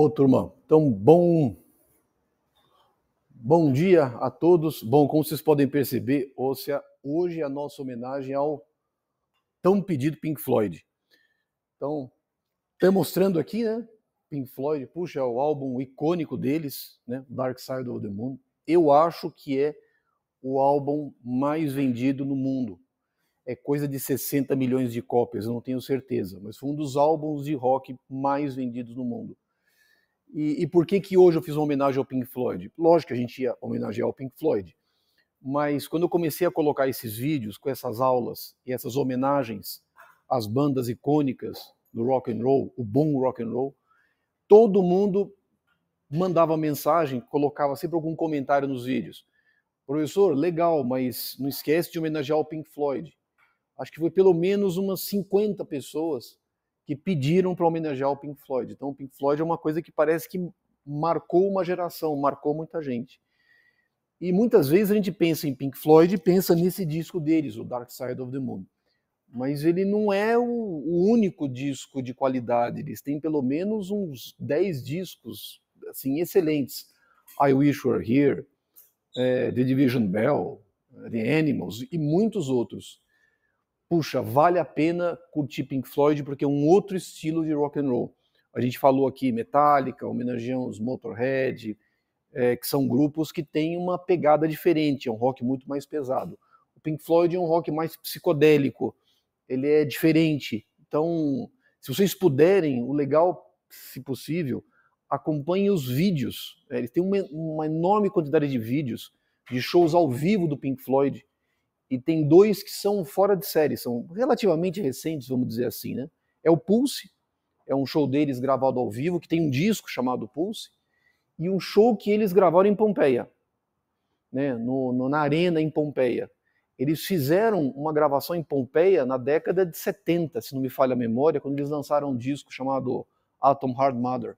Ô, turma, então bom bom dia a todos. Bom, como vocês podem perceber, hoje é a nossa homenagem ao tão pedido Pink Floyd. Então, tá mostrando aqui, né? Pink Floyd, puxa, é o álbum icônico deles, né? Dark Side of the Moon. Eu acho que é o álbum mais vendido no mundo. É coisa de 60 milhões de cópias, eu não tenho certeza, mas foi um dos álbuns de rock mais vendidos no mundo. E, e, por que que hoje eu fiz uma homenagem ao Pink Floyd? Lógico que a gente ia homenagear o Pink Floyd, mas quando eu comecei a colocar esses vídeos com essas aulas e essas homenagens às bandas icônicas do rock and roll, o bom rock and roll, todo mundo mandava mensagem, colocava sempre algum comentário nos vídeos. Professor, legal, mas não esquece de homenagear o Pink Floyd. Acho que foi pelo menos umas 50 pessoas que pediram para homenagear o Pink Floyd. Então, o Pink Floyd é uma coisa que parece que marcou uma geração, marcou muita gente. E muitas vezes a gente pensa em Pink Floyd e pensa nesse disco deles, o Dark Side of the Moon. Mas ele não é o único disco de qualidade. Eles têm pelo menos uns 10 discos assim excelentes. I Wish Were Here, é, The Division Bell, eh, The Animals e muitos outros puxa, vale a pena curtir Pink Floyd porque é um outro estilo de rock and roll. A gente falou aqui Metallica, homenageamos Motorhead, é, que são grupos que têm uma pegada diferente, é um rock muito mais pesado. O Pink Floyd é um rock mais psicodélico, ele é diferente. Então, se vocês puderem, o legal, se possível, acompanhem os vídeos. É, tem uma, uma enorme quantidade de vídeos de shows ao vivo do Pink Floyd e tem dois que são fora de série, são relativamente recentes, vamos dizer assim, né? É o Pulse, é um show deles gravado ao vivo, que tem um disco chamado Pulse, e um show que eles gravaram em Pompeia, né? No, no, na arena em Pompeia. Eles fizeram uma gravação em Pompeia na década de 70, se não me falha a memória, quando eles lançaram um disco chamado Atom Hard Mother,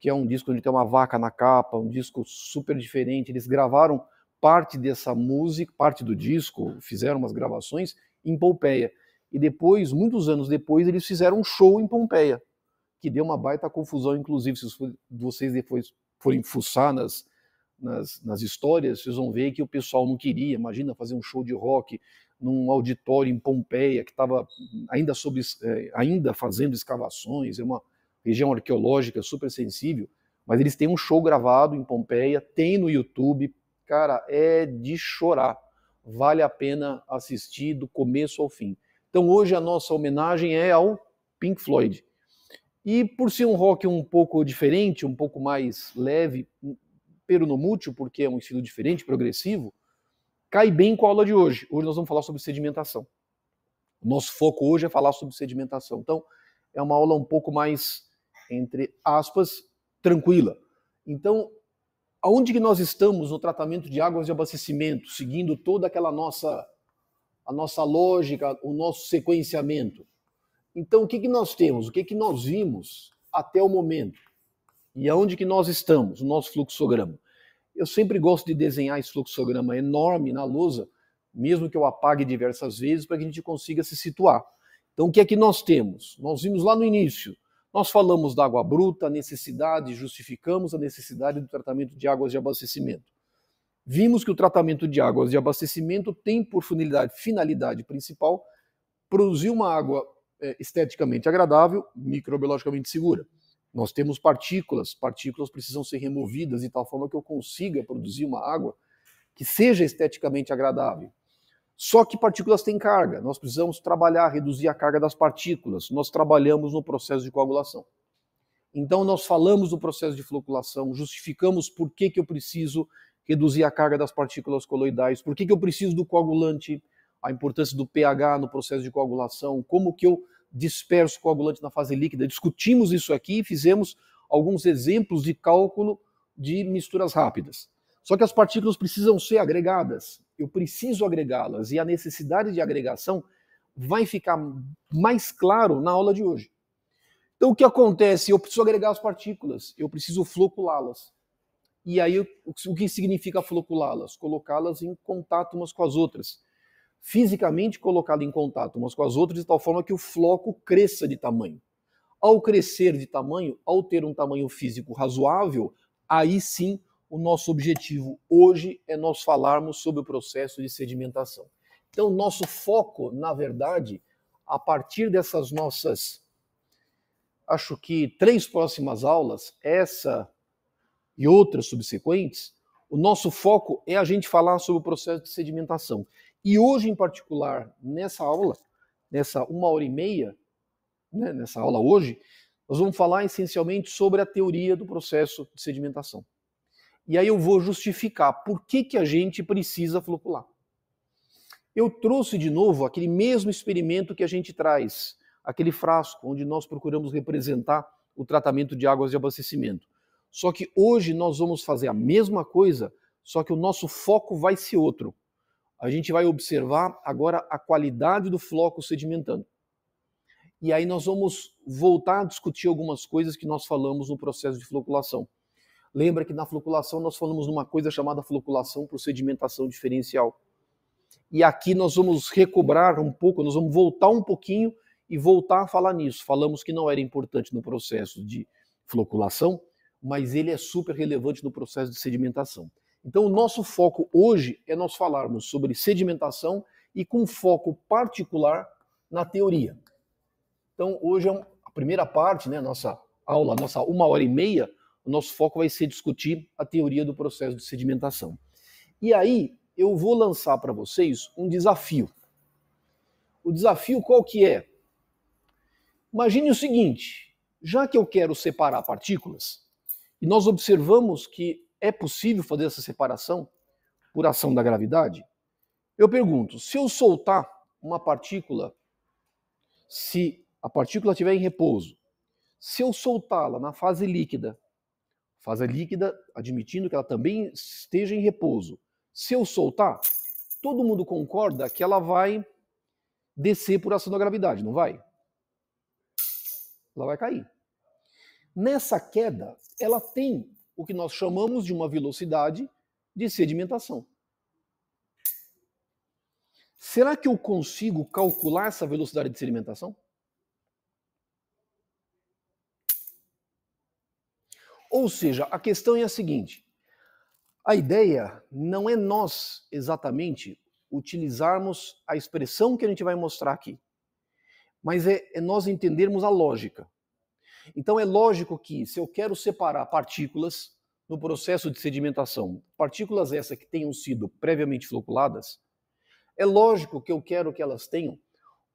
que é um disco onde tem uma vaca na capa, um disco super diferente. Eles gravaram parte dessa música, parte do disco, fizeram umas gravações em Pompeia. E depois, muitos anos depois, eles fizeram um show em Pompeia, que deu uma baita confusão, inclusive, se vocês depois forem fuçar nas, nas, nas histórias, vocês vão ver que o pessoal não queria, imagina fazer um show de rock num auditório em Pompeia, que estava ainda, sob, é, ainda fazendo escavações, é uma região arqueológica super sensível, mas eles têm um show gravado em Pompeia, tem no YouTube, cara, é de chorar. Vale a pena assistir do começo ao fim. Então hoje a nossa homenagem é ao Pink Floyd. E por ser um rock um pouco diferente, um pouco mais leve, pero no mútil, porque é um estilo diferente, progressivo, cai bem com a aula de hoje. Hoje nós vamos falar sobre sedimentação. Nosso foco hoje é falar sobre sedimentação. Então, é uma aula um pouco mais, entre aspas, tranquila. Então, aonde que nós estamos no tratamento de águas de abastecimento, seguindo toda aquela nossa a nossa lógica, o nosso sequenciamento. Então, o que, que nós temos? O que, que nós vimos até o momento? E aonde que nós estamos, o nosso fluxograma? Eu sempre gosto de desenhar esse fluxograma enorme na lousa, mesmo que eu apague diversas vezes, para que a gente consiga se situar. Então, o que é que nós temos? Nós vimos lá no início nós falamos da água bruta, a necessidade, justificamos a necessidade do tratamento de águas de abastecimento. Vimos que o tratamento de águas de abastecimento tem por finalidade principal produzir uma água é, esteticamente agradável, microbiologicamente segura. Nós temos partículas, partículas precisam ser removidas de tal forma que eu consiga produzir uma água que seja esteticamente agradável, só que partículas têm carga. Nós precisamos trabalhar, reduzir a carga das partículas. Nós trabalhamos no processo de coagulação. Então, nós falamos do processo de floculação, justificamos por que, que eu preciso reduzir a carga das partículas coloidais, por que, que eu preciso do coagulante, a importância do pH no processo de coagulação, como que eu disperso o coagulante na fase líquida. Discutimos isso aqui e fizemos alguns exemplos de cálculo de misturas rápidas. Só que as partículas precisam ser agregadas eu preciso agregá-las e a necessidade de agregação vai ficar mais claro na aula de hoje. Então, o que acontece? Eu preciso agregar as partículas, eu preciso floculá-las. E aí, o que significa floculá-las? Colocá-las em contato umas com as outras. Fisicamente colocá-las em contato umas com as outras, de tal forma que o floco cresça de tamanho. Ao crescer de tamanho, ao ter um tamanho físico razoável, aí sim o nosso objetivo hoje é nós falarmos sobre o processo de sedimentação. Então, nosso foco, na verdade, a partir dessas nossas, acho que três próximas aulas, essa e outras subsequentes, o nosso foco é a gente falar sobre o processo de sedimentação. E hoje, em particular, nessa aula, nessa uma hora e meia, né, nessa aula hoje, nós vamos falar essencialmente sobre a teoria do processo de sedimentação e aí eu vou justificar por que, que a gente precisa flocular. Eu trouxe de novo aquele mesmo experimento que a gente traz, aquele frasco onde nós procuramos representar o tratamento de águas de abastecimento. Só que hoje nós vamos fazer a mesma coisa, só que o nosso foco vai ser outro. A gente vai observar agora a qualidade do floco sedimentando. E aí nós vamos voltar a discutir algumas coisas que nós falamos no processo de floculação. Lembra que na floculação nós falamos numa coisa chamada floculação por sedimentação diferencial. E aqui nós vamos recobrar um pouco, nós vamos voltar um pouquinho e voltar a falar nisso. Falamos que não era importante no processo de floculação, mas ele é super relevante no processo de sedimentação. Então, o nosso foco hoje é nós falarmos sobre sedimentação e com foco particular na teoria. Então, hoje é a primeira parte, né, nossa aula, nossa uma hora e meia, o nosso foco vai ser discutir a teoria do processo de sedimentação. E aí eu vou lançar para vocês um desafio. O desafio qual que é? Imagine o seguinte, já que eu quero separar partículas, e nós observamos que é possível fazer essa separação por ação da gravidade, eu pergunto, se eu soltar uma partícula, se a partícula estiver em repouso, se eu soltá-la na fase líquida fase líquida, admitindo que ela também esteja em repouso. Se eu soltar, todo mundo concorda que ela vai descer por ação da gravidade, não vai? Ela vai cair. Nessa queda, ela tem o que nós chamamos de uma velocidade de sedimentação. Será que eu consigo calcular essa velocidade de sedimentação? Ou seja, a questão é a seguinte: a ideia não é nós exatamente utilizarmos a expressão que a gente vai mostrar aqui, mas é, é nós entendermos a lógica. Então é lógico que se eu quero separar partículas no processo de sedimentação, partículas essas que tenham sido previamente floculadas, é lógico que eu quero que elas tenham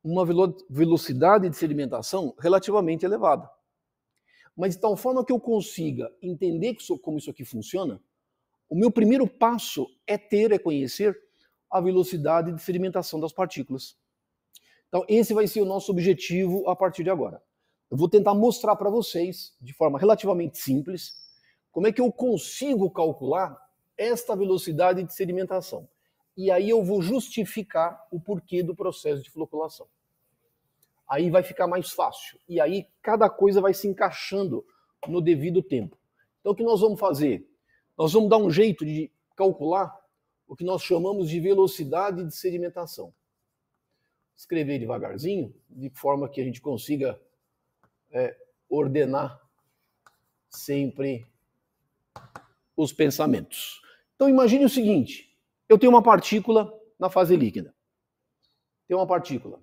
uma velocidade de sedimentação relativamente elevada mas de tal forma que eu consiga entender como isso aqui funciona, o meu primeiro passo é ter, é conhecer a velocidade de sedimentação das partículas. Então, esse vai ser o nosso objetivo a partir de agora. Eu vou tentar mostrar para vocês, de forma relativamente simples, como é que eu consigo calcular esta velocidade de sedimentação. E aí eu vou justificar o porquê do processo de floculação aí vai ficar mais fácil. E aí cada coisa vai se encaixando no devido tempo. Então o que nós vamos fazer? Nós vamos dar um jeito de calcular o que nós chamamos de velocidade de sedimentação. Escrever devagarzinho, de forma que a gente consiga é, ordenar sempre os pensamentos. Então imagine o seguinte: eu tenho uma partícula na fase líquida. Tem uma partícula.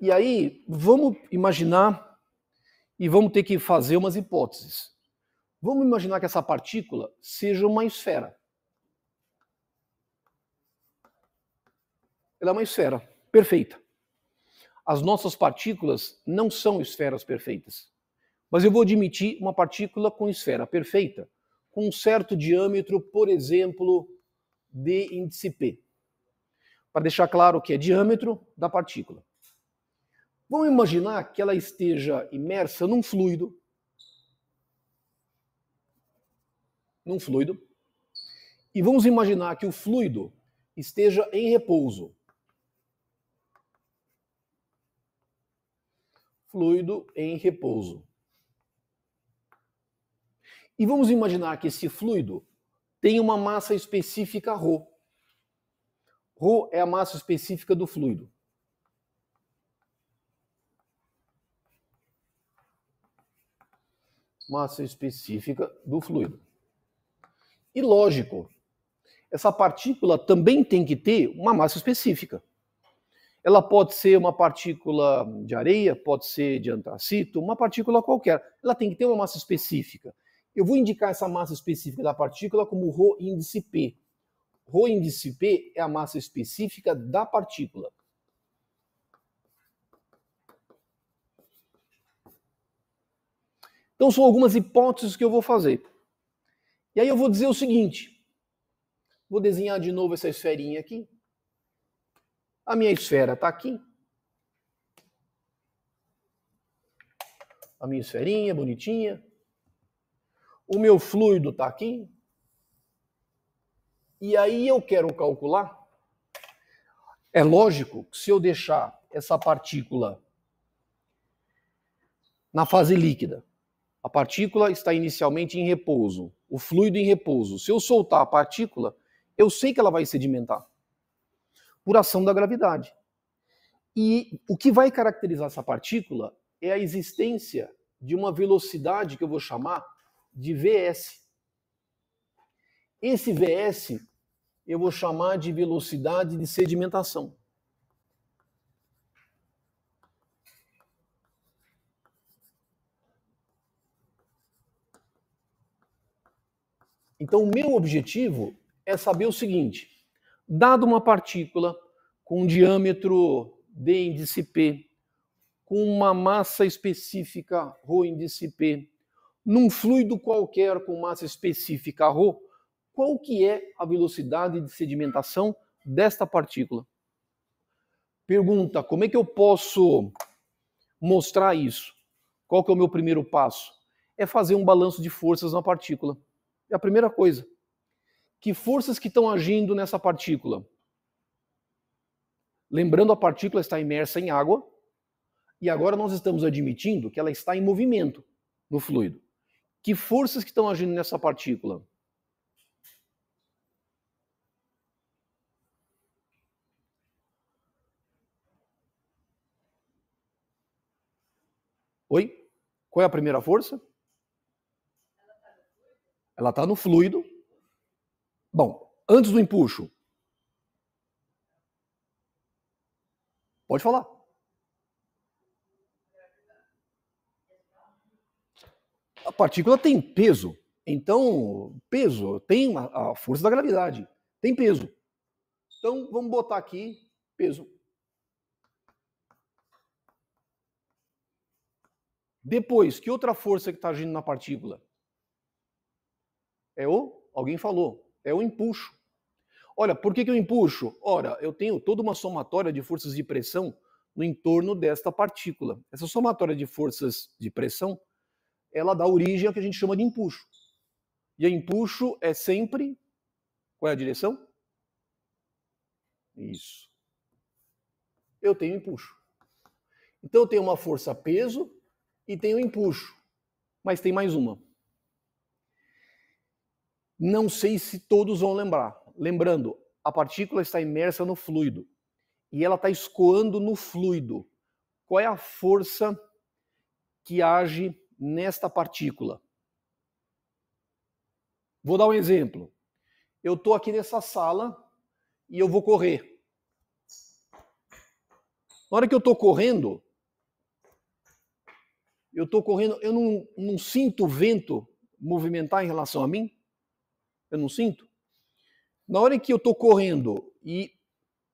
E aí, vamos imaginar e vamos ter que fazer umas hipóteses. Vamos imaginar que essa partícula seja uma esfera. Ela é uma esfera perfeita. As nossas partículas não são esferas perfeitas. Mas eu vou admitir uma partícula com esfera perfeita, com um certo diâmetro, por exemplo, de índice P. Para deixar claro que é diâmetro da partícula. Vamos imaginar que ela esteja imersa num fluido. Num fluido. E vamos imaginar que o fluido esteja em repouso. Fluido em repouso. E vamos imaginar que esse fluido tem uma massa específica ρ. ρ é a massa específica do fluido. massa específica do fluido. E lógico, essa partícula também tem que ter uma massa específica. Ela pode ser uma partícula de areia, pode ser de antracito, uma partícula qualquer. Ela tem que ter uma massa específica. Eu vou indicar essa massa específica da partícula como rho índice P. ρ índice P é a massa específica da partícula. Então, são algumas hipóteses que eu vou fazer. E aí eu vou dizer o seguinte: vou desenhar de novo essa esferinha aqui. A minha esfera está aqui. A minha esferinha bonitinha. O meu fluido está aqui. E aí eu quero calcular. É lógico que se eu deixar essa partícula na fase líquida a partícula está inicialmente em repouso, o fluido em repouso. Se eu soltar a partícula, eu sei que ela vai sedimentar por ação da gravidade. E o que vai caracterizar essa partícula é a existência de uma velocidade que eu vou chamar de Vs. Esse Vs eu vou chamar de velocidade de sedimentação. Então, o meu objetivo é saber o seguinte: dado uma partícula com um diâmetro d índice p, com uma massa específica ρ índice p, num fluido qualquer com massa específica ρ, qual que é a velocidade de sedimentação desta partícula? Pergunta: como é que eu posso mostrar isso? Qual que é o meu primeiro passo? É fazer um balanço de forças na partícula. É a primeira coisa. Que forças que estão agindo nessa partícula? Lembrando, a partícula está imersa em água e agora nós estamos admitindo que ela está em movimento no fluido. Que forças que estão agindo nessa partícula? Oi? Qual é a primeira força? Ela está no fluido. Bom, antes do empuxo. Pode falar. A partícula tem peso. Então, peso tem a força da gravidade. Tem peso. Então, vamos botar aqui peso. Depois, que outra força que está agindo na partícula? É o, alguém falou, é o empuxo. Olha, por que, que eu empuxo? Ora, eu tenho toda uma somatória de forças de pressão no entorno desta partícula. Essa somatória de forças de pressão, ela dá origem ao que a gente chama de empuxo. E a empuxo é sempre. Qual é a direção? Isso. Eu tenho empuxo. Então eu tenho uma força peso e tenho empuxo. Mas tem mais uma. Não sei se todos vão lembrar. Lembrando, a partícula está imersa no fluido e ela está escoando no fluido. Qual é a força que age nesta partícula? Vou dar um exemplo. Eu estou aqui nessa sala e eu vou correr. Na hora que eu estou correndo, eu estou correndo, eu não, não sinto o vento movimentar em relação a mim? Eu não sinto. Na hora em que eu estou correndo e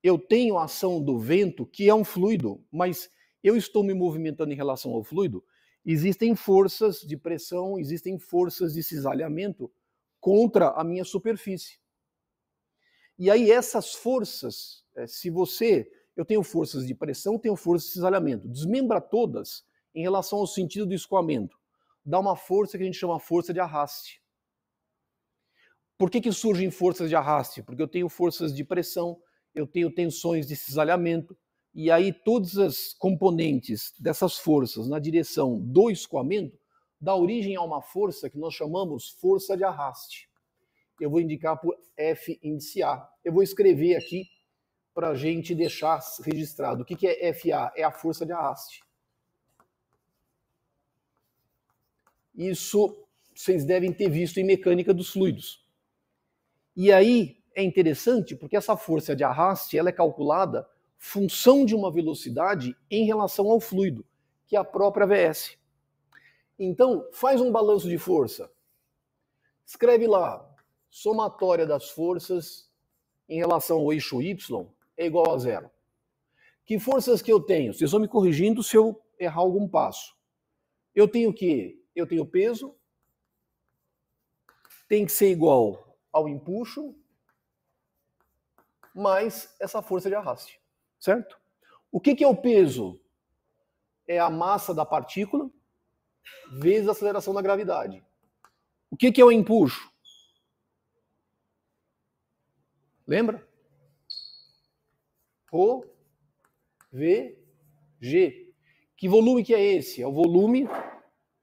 eu tenho a ação do vento, que é um fluido, mas eu estou me movimentando em relação ao fluido, existem forças de pressão, existem forças de cisalhamento contra a minha superfície. E aí essas forças, é, se você, eu tenho forças de pressão, tenho forças de cisalhamento, desmembra todas em relação ao sentido do escoamento, dá uma força que a gente chama força de arraste. Por que, que surgem forças de arraste? Porque eu tenho forças de pressão, eu tenho tensões de cisalhamento, e aí todas as componentes dessas forças na direção do escoamento dá origem a uma força que nós chamamos força de arraste. Eu vou indicar por F índice A. Eu vou escrever aqui para a gente deixar registrado. O que, que é FA? É a força de arraste. Isso vocês devem ter visto em mecânica dos fluidos. E aí é interessante porque essa força de arraste ela é calculada função de uma velocidade em relação ao fluido, que é a própria VS. Então, faz um balanço de força. Escreve lá, somatória das forças em relação ao eixo Y é igual a zero. Que forças que eu tenho? Vocês vão me corrigindo se eu errar algum passo. Eu tenho que? Eu tenho peso, tem que ser igual ao empuxo, mais essa força de arraste, certo? O que, que é o peso? É a massa da partícula vezes a aceleração da gravidade. O que, que é o empuxo? Lembra? O V G. Que volume que é esse? É o volume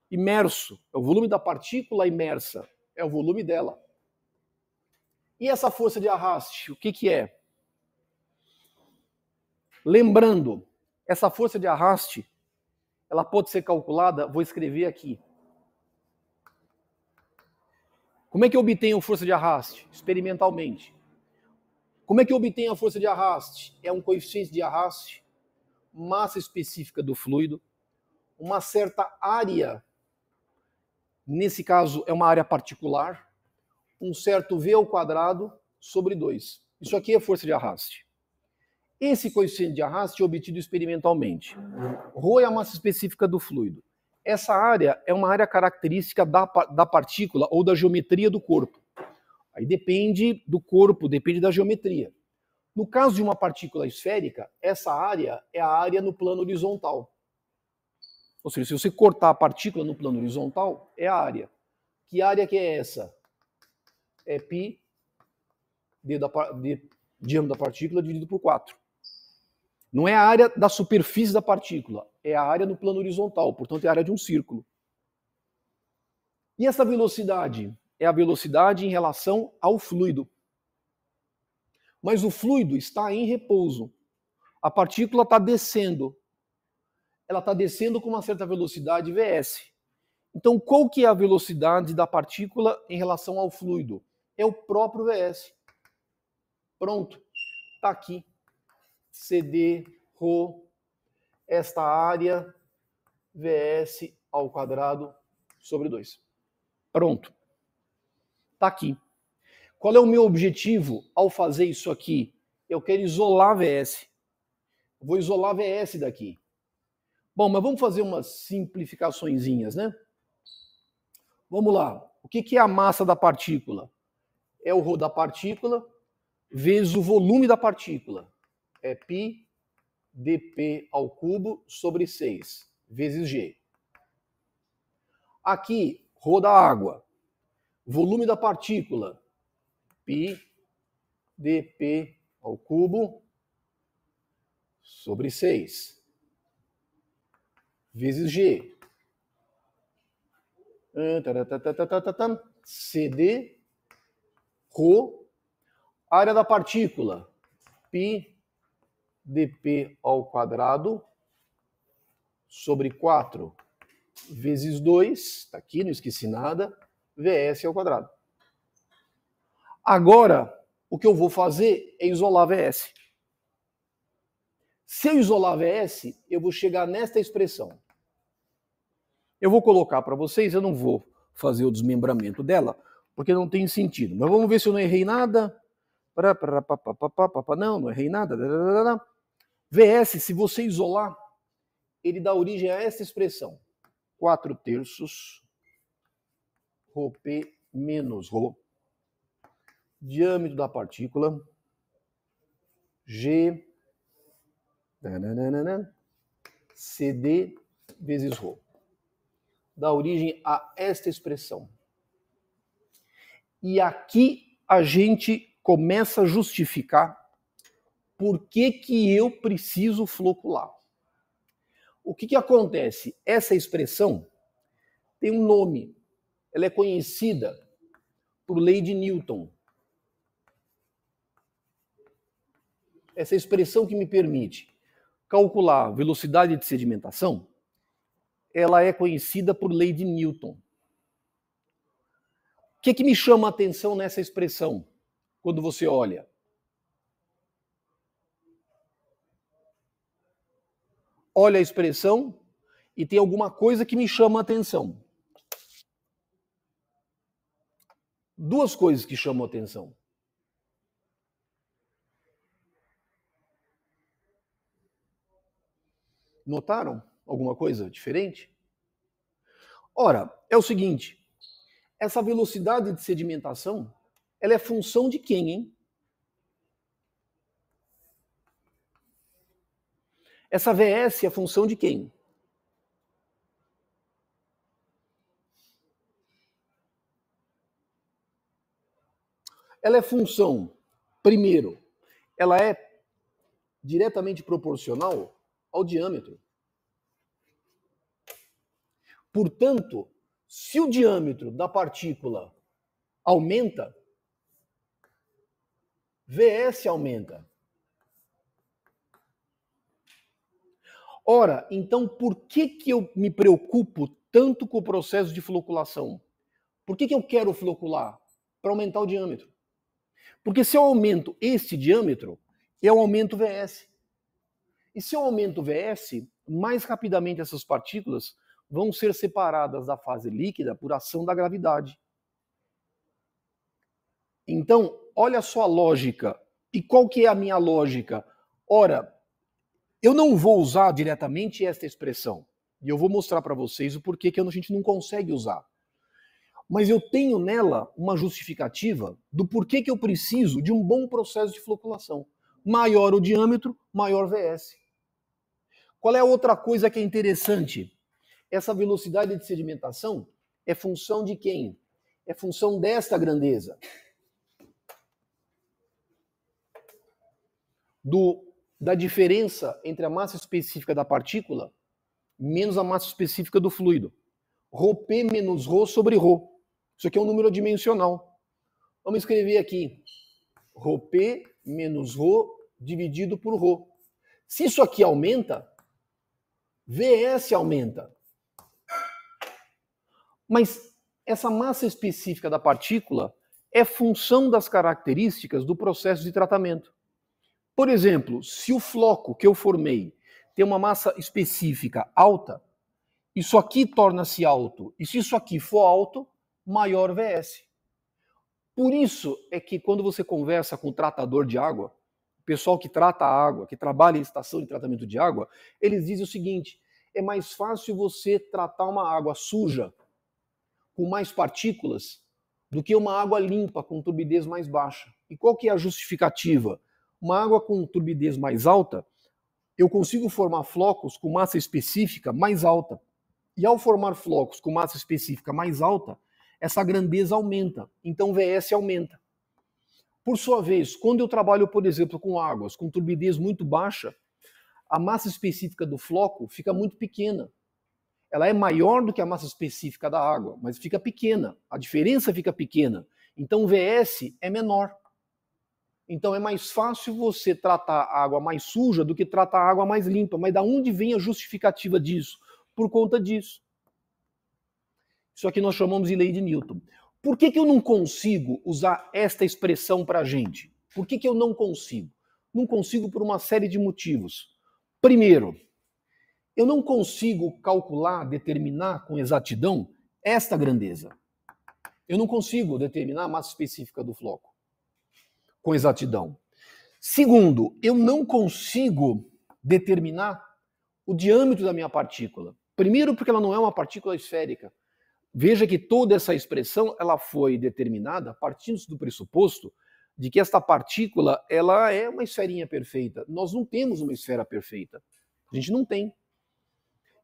imerso, é o volume da partícula imersa, é o volume dela. E essa força de arraste, o que, que é? Lembrando, essa força de arraste, ela pode ser calculada, vou escrever aqui. Como é que eu obtenho força de arraste? Experimentalmente. Como é que eu obtenho a força de arraste? É um coeficiente de arraste, massa específica do fluido, uma certa área, nesse caso é uma área particular, um certo V ao quadrado sobre 2. Isso aqui é força de arraste. Esse coeficiente de arraste é obtido experimentalmente. Rho é a massa específica do fluido. Essa área é uma área característica da, da partícula ou da geometria do corpo. Aí depende do corpo, depende da geometria. No caso de uma partícula esférica, essa área é a área no plano horizontal. Ou seja, se você cortar a partícula no plano horizontal, é a área. Que área que é essa? é π de, diâmetro da partícula dividido por 4. Não é a área da superfície da partícula, é a área no plano horizontal, portanto é a área de um círculo. E essa velocidade é a velocidade em relação ao fluido. Mas o fluido está em repouso. A partícula está descendo. Ela está descendo com uma certa velocidade Vs. Então, qual que é a velocidade da partícula em relação ao fluido? é o próprio VS. Pronto. Está aqui. CD, RO, esta área, VS ao quadrado sobre 2. Pronto. Está aqui. Qual é o meu objetivo ao fazer isso aqui? Eu quero isolar VS. Vou isolar VS daqui. Bom, mas vamos fazer umas simplificaçõezinhas, né? Vamos lá. O que é a massa da partícula? é o rho da partícula vezes o volume da partícula. É π dp ao cubo sobre 6 vezes g. Aqui, rho da água, volume da partícula, π dp ao cubo sobre 6 vezes g. CD co Área da partícula, π dp ao quadrado sobre 4 vezes 2, está aqui, não esqueci nada, vs ao quadrado. Agora, o que eu vou fazer é isolar vs. Se eu isolar vs, eu vou chegar nesta expressão. Eu vou colocar para vocês, eu não vou fazer o desmembramento dela, porque não tem sentido. Mas vamos ver se eu não errei nada. Não, não errei nada. VS, se você isolar, ele dá origem a essa expressão. 4 terços, ρp menos ρ diâmetro da partícula, G, CD vezes ρ Dá origem a esta expressão. E aqui a gente começa a justificar por que, que eu preciso flocular. O que, que acontece? Essa expressão tem um nome. Ela é conhecida por lei de Newton. Essa expressão que me permite calcular velocidade de sedimentação, ela é conhecida por lei de Newton. O que, é que me chama a atenção nessa expressão, quando você olha? Olha a expressão e tem alguma coisa que me chama a atenção. Duas coisas que chamam a atenção. Notaram alguma coisa diferente? Ora, é o seguinte: essa velocidade de sedimentação, ela é função de quem, hein? Essa VS é função de quem? Ela é função, primeiro, ela é diretamente proporcional ao diâmetro. Portanto, se o diâmetro da partícula aumenta, VS aumenta. Ora, então por que, que eu me preocupo tanto com o processo de floculação? Por que, que eu quero flocular? Para aumentar o diâmetro. Porque se eu aumento esse diâmetro, eu aumento o VS. E se eu aumento o VS, mais rapidamente essas partículas vão ser separadas da fase líquida por ação da gravidade. Então, olha só a lógica. E qual que é a minha lógica? Ora, eu não vou usar diretamente esta expressão. E eu vou mostrar para vocês o porquê que a gente não consegue usar. Mas eu tenho nela uma justificativa do porquê que eu preciso de um bom processo de floculação. Maior o diâmetro, maior VS. Qual é a outra coisa que é interessante? Essa velocidade de sedimentação é função de quem? É função desta grandeza. Do, da diferença entre a massa específica da partícula menos a massa específica do fluido. Rho P menos Rho sobre Rho. Isso aqui é um número dimensional. Vamos escrever aqui. Rho P menos Rho dividido por Rho. Se isso aqui aumenta, Vs aumenta. Mas essa massa específica da partícula é função das características do processo de tratamento. Por exemplo, se o floco que eu formei tem uma massa específica alta, isso aqui torna-se alto. E se isso aqui for alto, maior VS. Por isso é que quando você conversa com o tratador de água, o pessoal que trata a água, que trabalha em estação de tratamento de água, eles dizem o seguinte: é mais fácil você tratar uma água suja com mais partículas do que uma água limpa com turbidez mais baixa. E qual que é a justificativa? Uma água com turbidez mais alta, eu consigo formar flocos com massa específica mais alta. E ao formar flocos com massa específica mais alta, essa grandeza aumenta, então VS aumenta. Por sua vez, quando eu trabalho, por exemplo, com águas com turbidez muito baixa, a massa específica do floco fica muito pequena, ela é maior do que a massa específica da água, mas fica pequena, a diferença fica pequena. Então, o VS é menor. Então, é mais fácil você tratar a água mais suja do que tratar a água mais limpa. Mas da onde vem a justificativa disso? Por conta disso. Isso aqui nós chamamos de lei de Newton. Por que, que eu não consigo usar esta expressão para a gente? Por que, que eu não consigo? Não consigo por uma série de motivos. Primeiro, eu não consigo calcular, determinar com exatidão esta grandeza. Eu não consigo determinar a massa específica do floco com exatidão. Segundo, eu não consigo determinar o diâmetro da minha partícula. Primeiro, porque ela não é uma partícula esférica. Veja que toda essa expressão ela foi determinada partindo do pressuposto de que esta partícula ela é uma esferinha perfeita. Nós não temos uma esfera perfeita. A gente não tem.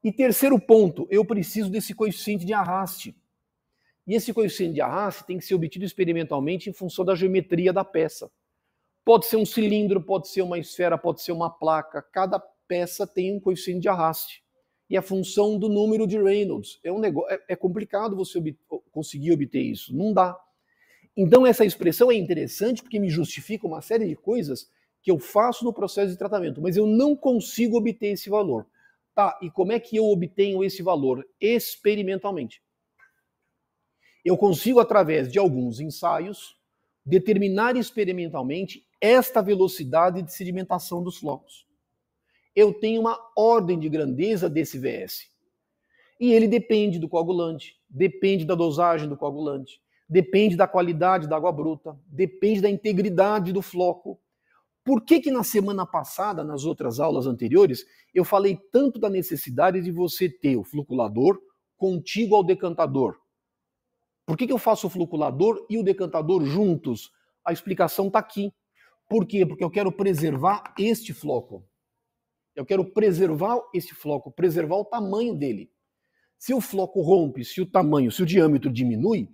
E terceiro ponto, eu preciso desse coeficiente de arraste. E esse coeficiente de arraste tem que ser obtido experimentalmente em função da geometria da peça. Pode ser um cilindro, pode ser uma esfera, pode ser uma placa. Cada peça tem um coeficiente de arraste. E a função do número de Reynolds. É, um negócio, é, é complicado você ob... conseguir obter isso. Não dá. Então, essa expressão é interessante porque me justifica uma série de coisas que eu faço no processo de tratamento, mas eu não consigo obter esse valor. Tá, e como é que eu obtenho esse valor? Experimentalmente. Eu consigo, através de alguns ensaios, determinar experimentalmente esta velocidade de sedimentação dos flocos. Eu tenho uma ordem de grandeza desse VS. E ele depende do coagulante, depende da dosagem do coagulante, depende da qualidade da água bruta, depende da integridade do floco, por que, que na semana passada, nas outras aulas anteriores, eu falei tanto da necessidade de você ter o fluculador contigo ao decantador? Por que, que eu faço o fluculador e o decantador juntos? A explicação está aqui. Por quê? Porque eu quero preservar este floco. Eu quero preservar este floco, preservar o tamanho dele. Se o floco rompe, se o tamanho, se o diâmetro diminui,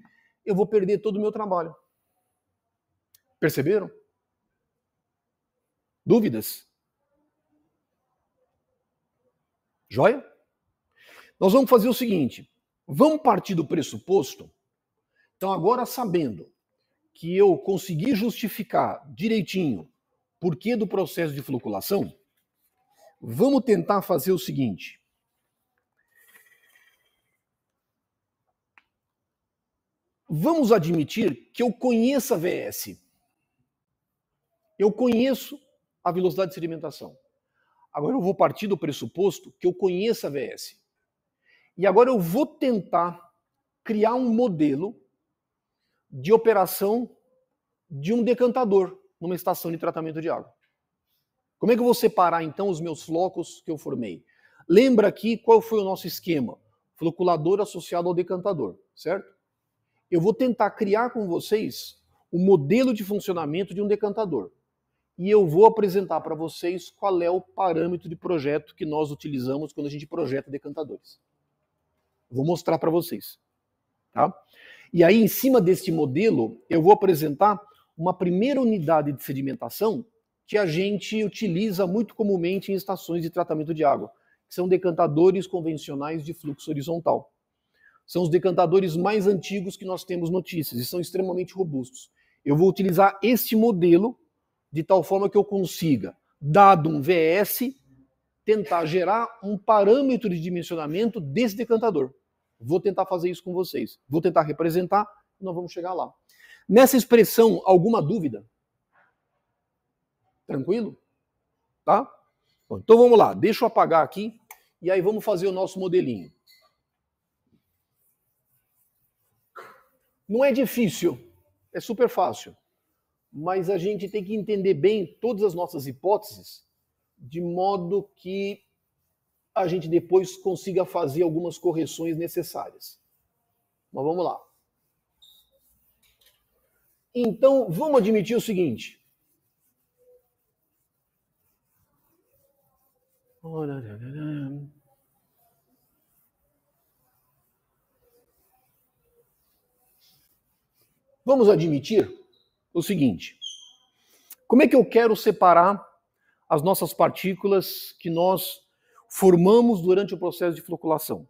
eu vou perder todo o meu trabalho. Perceberam? Dúvidas? Joia? Nós vamos fazer o seguinte: vamos partir do pressuposto. Então, agora sabendo que eu consegui justificar direitinho o porquê do processo de floculação, vamos tentar fazer o seguinte. Vamos admitir que eu conheça a VS. Eu conheço a velocidade de sedimentação. Agora eu vou partir do pressuposto que eu conheço a VS. E agora eu vou tentar criar um modelo de operação de um decantador numa estação de tratamento de água. Como é que eu vou separar então os meus flocos que eu formei? Lembra aqui qual foi o nosso esquema? Floculador associado ao decantador, certo? Eu vou tentar criar com vocês o um modelo de funcionamento de um decantador e eu vou apresentar para vocês qual é o parâmetro de projeto que nós utilizamos quando a gente projeta decantadores. Vou mostrar para vocês. Tá? E aí, em cima deste modelo, eu vou apresentar uma primeira unidade de sedimentação que a gente utiliza muito comumente em estações de tratamento de água, que são decantadores convencionais de fluxo horizontal. São os decantadores mais antigos que nós temos notícias e são extremamente robustos. Eu vou utilizar este modelo de tal forma que eu consiga, dado um VS, tentar gerar um parâmetro de dimensionamento desse decantador. Vou tentar fazer isso com vocês. Vou tentar representar nós vamos chegar lá. Nessa expressão, alguma dúvida? Tranquilo? Tá? Bom, então vamos lá. Deixa eu apagar aqui e aí vamos fazer o nosso modelinho. Não é difícil, é super fácil mas a gente tem que entender bem todas as nossas hipóteses, de modo que a gente depois consiga fazer algumas correções necessárias. Mas vamos lá. Então, vamos admitir o seguinte. Vamos admitir o seguinte: como é que eu quero separar as nossas partículas que nós formamos durante o processo de floculação?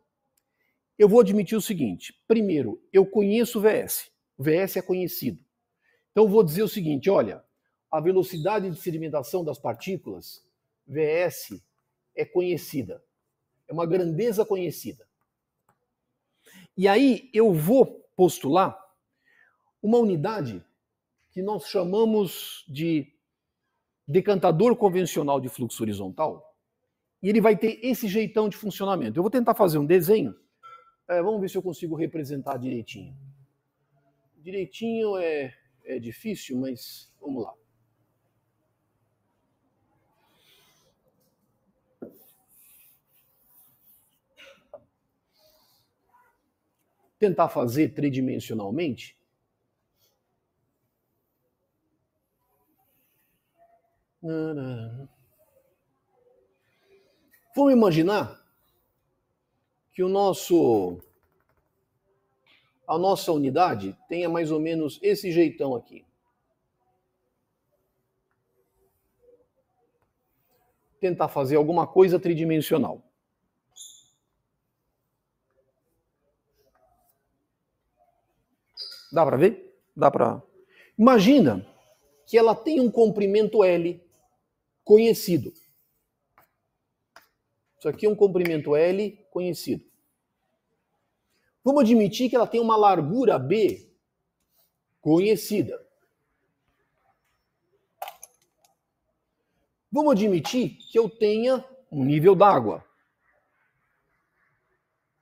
Eu vou admitir o seguinte: primeiro, eu conheço o VS. O VS é conhecido. Então, eu vou dizer o seguinte: olha, a velocidade de sedimentação das partículas, VS, é conhecida. É uma grandeza conhecida. E aí eu vou postular uma unidade que nós chamamos de decantador convencional de fluxo horizontal, e ele vai ter esse jeitão de funcionamento. Eu vou tentar fazer um desenho, é, vamos ver se eu consigo representar direitinho. Direitinho é, é difícil, mas vamos lá. Tentar fazer tridimensionalmente Vamos imaginar que o nosso a nossa unidade tenha mais ou menos esse jeitão aqui. Tentar fazer alguma coisa tridimensional. Dá para ver? Dá para. Imagina que ela tem um comprimento L conhecido. Isso aqui é um comprimento L conhecido. Vamos admitir que ela tem uma largura B conhecida. Vamos admitir que eu tenha um nível d'água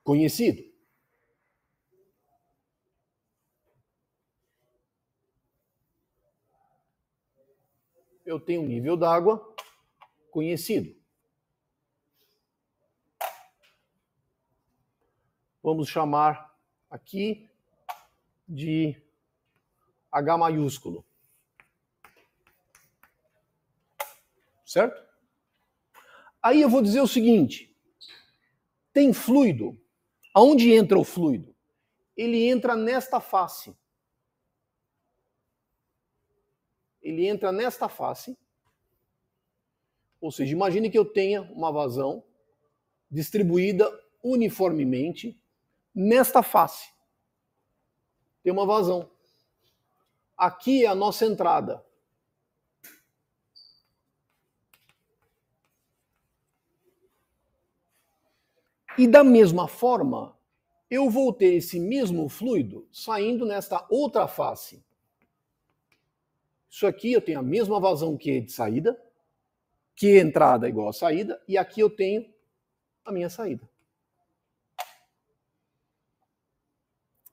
conhecido. Eu tenho um nível d'água conhecido. Vamos chamar aqui de H maiúsculo. Certo? Aí eu vou dizer o seguinte: tem fluido. Aonde entra o fluido? Ele entra nesta face. Ele entra nesta face ou seja, imagine que eu tenha uma vazão distribuída uniformemente nesta face. Tem uma vazão. Aqui é a nossa entrada. E da mesma forma, eu vou ter esse mesmo fluido saindo nesta outra face. Isso aqui eu tenho a mesma vazão que de saída, que entrada é igual a saída, e aqui eu tenho a minha saída.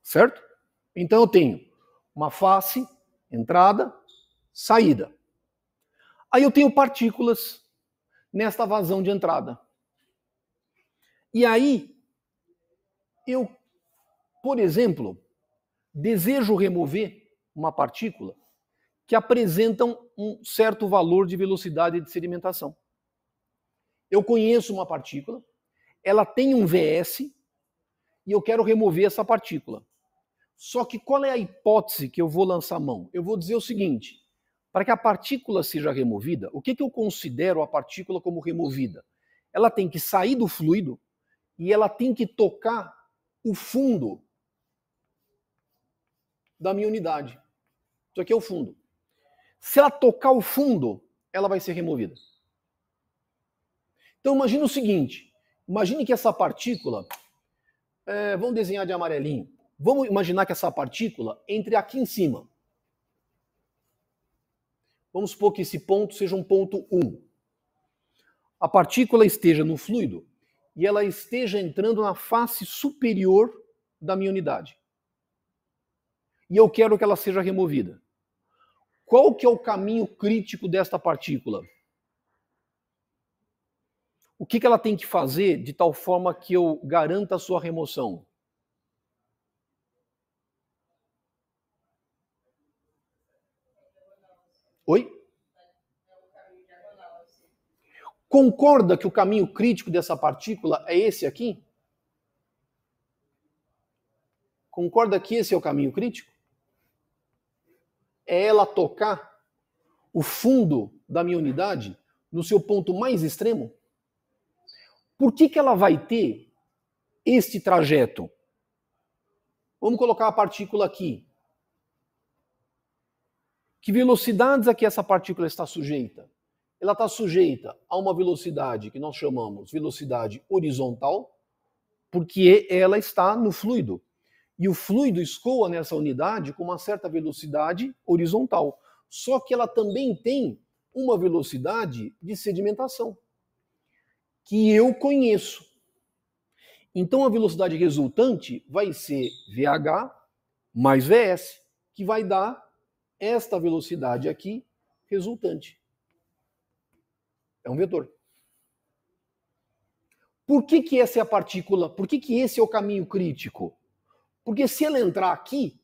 Certo? Então eu tenho uma face, entrada, saída. Aí eu tenho partículas nesta vazão de entrada. E aí eu, por exemplo, desejo remover uma partícula que apresentam um certo valor de velocidade de sedimentação. Eu conheço uma partícula, ela tem um VS e eu quero remover essa partícula. Só que qual é a hipótese que eu vou lançar a mão? Eu vou dizer o seguinte: para que a partícula seja removida, o que, que eu considero a partícula como removida? Ela tem que sair do fluido e ela tem que tocar o fundo da minha unidade. Isso aqui é o fundo. Se ela tocar o fundo, ela vai ser removida. Então imagine o seguinte: imagine que essa partícula, é, vamos desenhar de amarelinho. Vamos imaginar que essa partícula entre aqui em cima. Vamos supor que esse ponto seja um ponto 1. A partícula esteja no fluido e ela esteja entrando na face superior da minha unidade. E eu quero que ela seja removida. Qual que é o caminho crítico desta partícula? O que, que ela tem que fazer de tal forma que eu garanta a sua remoção? Oi? Concorda que o caminho crítico dessa partícula é esse aqui? Concorda que esse é o caminho crítico? é ela tocar o fundo da minha unidade no seu ponto mais extremo? Por que, que ela vai ter este trajeto? Vamos colocar a partícula aqui. Que velocidades a é que essa partícula está sujeita? Ela está sujeita a uma velocidade que nós chamamos velocidade horizontal, porque ela está no fluido e o fluido escoa nessa unidade com uma certa velocidade horizontal. Só que ela também tem uma velocidade de sedimentação, que eu conheço. Então a velocidade resultante vai ser VH mais VS, que vai dar esta velocidade aqui resultante. É um vetor. Por que, que essa é a partícula? Por que, que esse é o caminho crítico? Porque se ela entrar aqui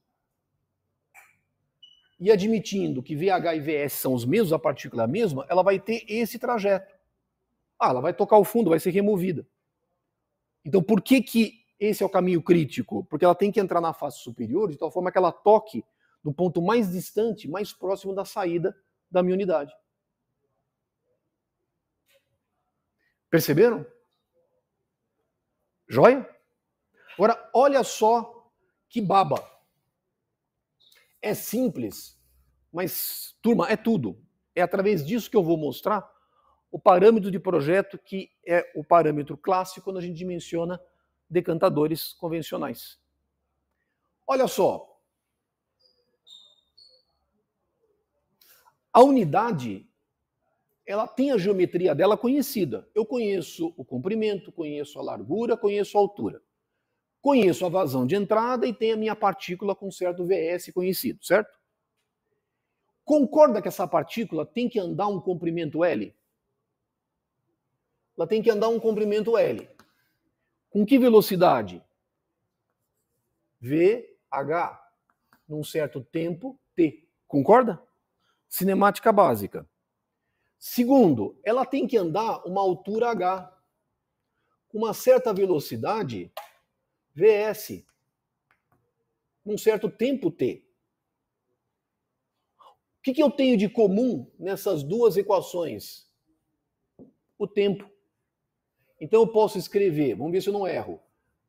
e admitindo que VH e VS são os mesmos, a partícula é a mesma, ela vai ter esse trajeto. Ah, ela vai tocar o fundo, vai ser removida. Então, por que, que esse é o caminho crítico? Porque ela tem que entrar na face superior de tal forma que ela toque no ponto mais distante, mais próximo da saída da minha unidade. Perceberam? Joia? Agora, olha só que baba. É simples, mas, turma, é tudo. É através disso que eu vou mostrar o parâmetro de projeto, que é o parâmetro clássico quando a gente dimensiona decantadores convencionais. Olha só. A unidade ela tem a geometria dela conhecida. Eu conheço o comprimento, conheço a largura, conheço a altura. Conheço a vazão de entrada e tenho a minha partícula com certo VS conhecido, certo? Concorda que essa partícula tem que andar um comprimento L? Ela tem que andar um comprimento L. Com que velocidade? VH, num certo tempo T. Concorda? Cinemática básica. Segundo, ela tem que andar uma altura H, com uma certa velocidade VS. Num certo tempo T. O que, que eu tenho de comum nessas duas equações? O tempo. Então eu posso escrever, vamos ver se eu não erro.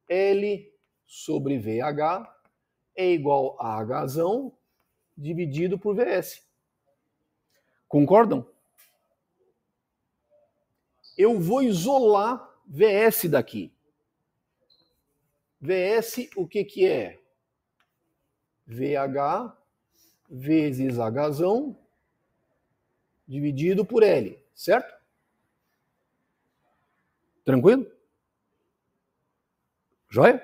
L sobre VH é igual a H dividido por VS. Concordam? Eu vou isolar VS daqui. VS, o que, que é? VH vezes Hzão dividido por L, certo? Tranquilo? Joia?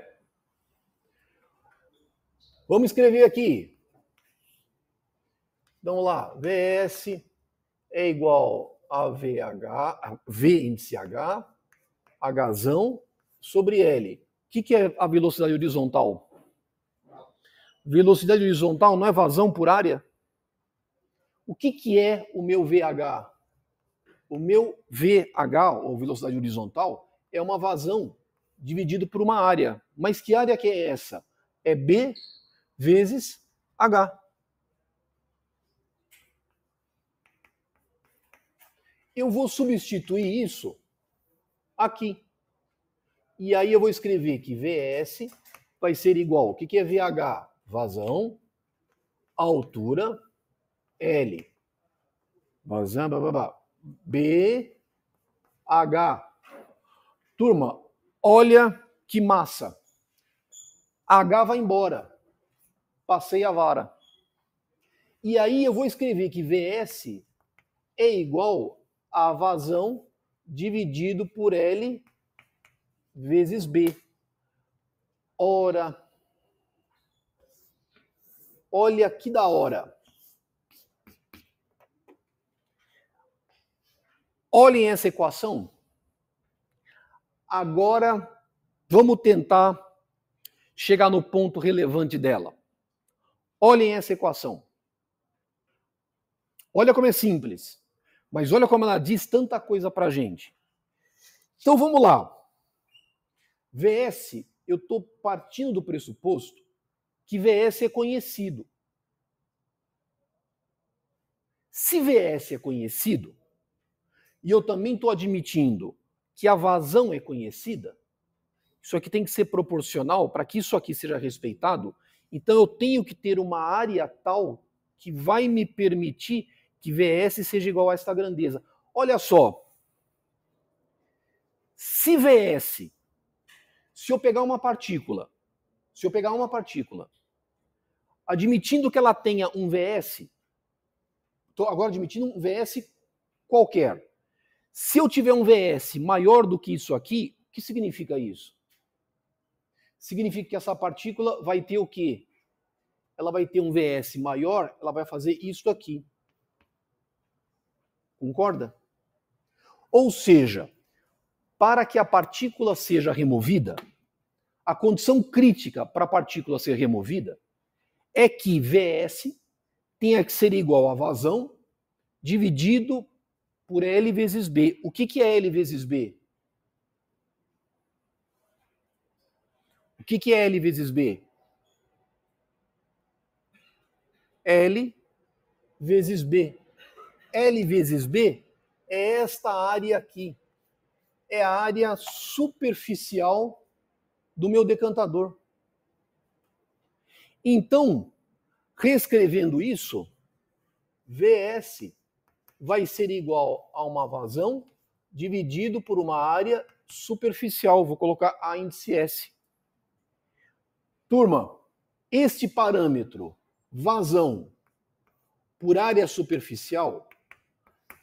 Vamos escrever aqui. Então lá, VS é igual a VH, a V índice H, Hzão sobre L que, que é a velocidade horizontal? Velocidade horizontal não é vazão por área? O que, que é o meu VH? O meu VH, ou velocidade horizontal, é uma vazão dividido por uma área. Mas que área que é essa? É B vezes H. Eu vou substituir isso aqui. E aí eu vou escrever que VS vai ser igual. O que, que é VH? Vazão, altura, L. Vazão, blá, blá, blá. B, H. Turma, olha que massa. H vai embora. Passei a vara. E aí eu vou escrever que VS é igual a vazão dividido por L vezes B. Ora, olha que da hora. Olhem essa equação. Agora vamos tentar chegar no ponto relevante dela. Olhem essa equação. Olha como é simples, mas olha como ela diz tanta coisa para gente. Então vamos lá. VS, eu estou partindo do pressuposto que VS é conhecido. Se VS é conhecido, e eu também estou admitindo que a vazão é conhecida, isso aqui tem que ser proporcional para que isso aqui seja respeitado. Então eu tenho que ter uma área tal que vai me permitir que VS seja igual a esta grandeza. Olha só. Se VS se eu pegar uma partícula, se eu pegar uma partícula, admitindo que ela tenha um VS, estou agora admitindo um VS qualquer. Se eu tiver um VS maior do que isso aqui, o que significa isso? Significa que essa partícula vai ter o quê? Ela vai ter um VS maior, ela vai fazer isso aqui. Concorda? Ou seja, para que a partícula seja removida, a condição crítica para a partícula ser removida é que Vs tenha que ser igual a vazão dividido por L vezes B. O que, que é L vezes B? O que, que é L vezes B? L vezes B. L vezes B é esta área aqui. É a área superficial do meu decantador. Então, reescrevendo isso, VS vai ser igual a uma vazão dividido por uma área superficial. Vou colocar A índice S. Turma, este parâmetro vazão por área superficial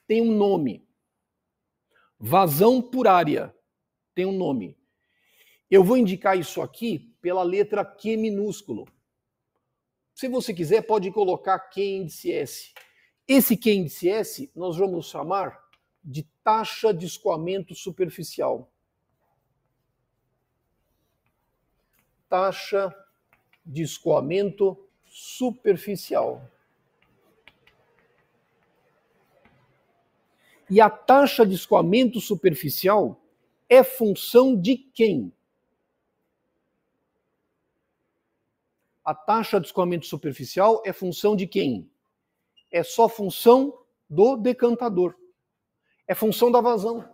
tem um nome. Vazão por área tem um nome. Eu vou indicar isso aqui pela letra Q minúsculo. Se você quiser, pode colocar Q índice S. Esse Q índice S nós vamos chamar de taxa de escoamento superficial. Taxa de escoamento superficial. E a taxa de escoamento superficial é função de quem? a taxa de escoamento superficial é função de quem? É só função do decantador. É função da vazão.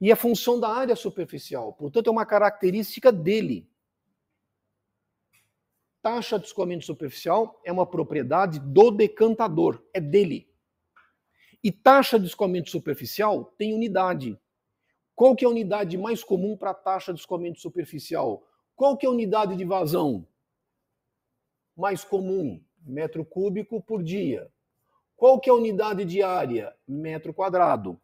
E é função da área superficial. Portanto, é uma característica dele. Taxa de escoamento superficial é uma propriedade do decantador, é dele. E taxa de escoamento superficial tem unidade. Qual que é a unidade mais comum para a taxa de escoamento superficial? Qual que é a unidade de vazão? mais comum, metro cúbico por dia. Qual que é a unidade diária? Metro quadrado.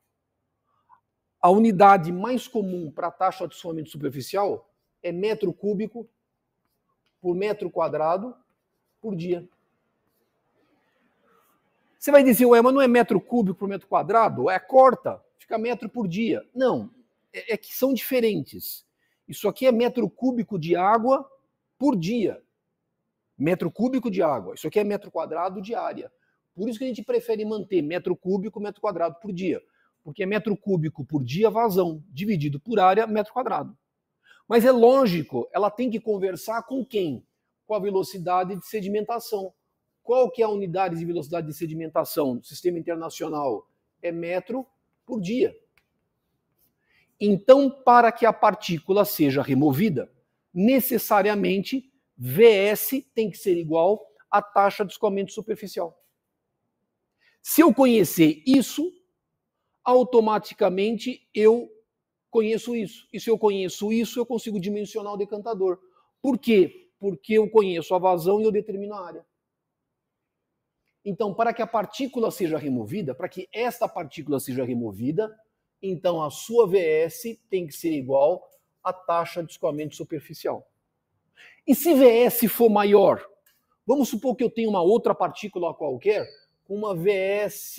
A unidade mais comum para taxa de assoamento superficial é metro cúbico por metro quadrado por dia. Você vai dizer, ué, mas não é metro cúbico por metro quadrado? É corta, fica metro por dia. Não, é, é que são diferentes. Isso aqui é metro cúbico de água por dia metro cúbico de água. Isso aqui é metro quadrado de área. Por isso que a gente prefere manter metro cúbico, metro quadrado por dia. Porque é metro cúbico por dia vazão, dividido por área, metro quadrado. Mas é lógico, ela tem que conversar com quem? Com a velocidade de sedimentação. Qual que é a unidade de velocidade de sedimentação do sistema internacional? É metro por dia. Então, para que a partícula seja removida, necessariamente VS tem que ser igual à taxa de escoamento superficial. Se eu conhecer isso, automaticamente eu conheço isso. E se eu conheço isso, eu consigo dimensionar o decantador. Por quê? Porque eu conheço a vazão e eu determino a área. Então, para que a partícula seja removida, para que esta partícula seja removida, então a sua VS tem que ser igual à taxa de escoamento superficial. E se VS for maior? Vamos supor que eu tenho uma outra partícula qualquer com uma VS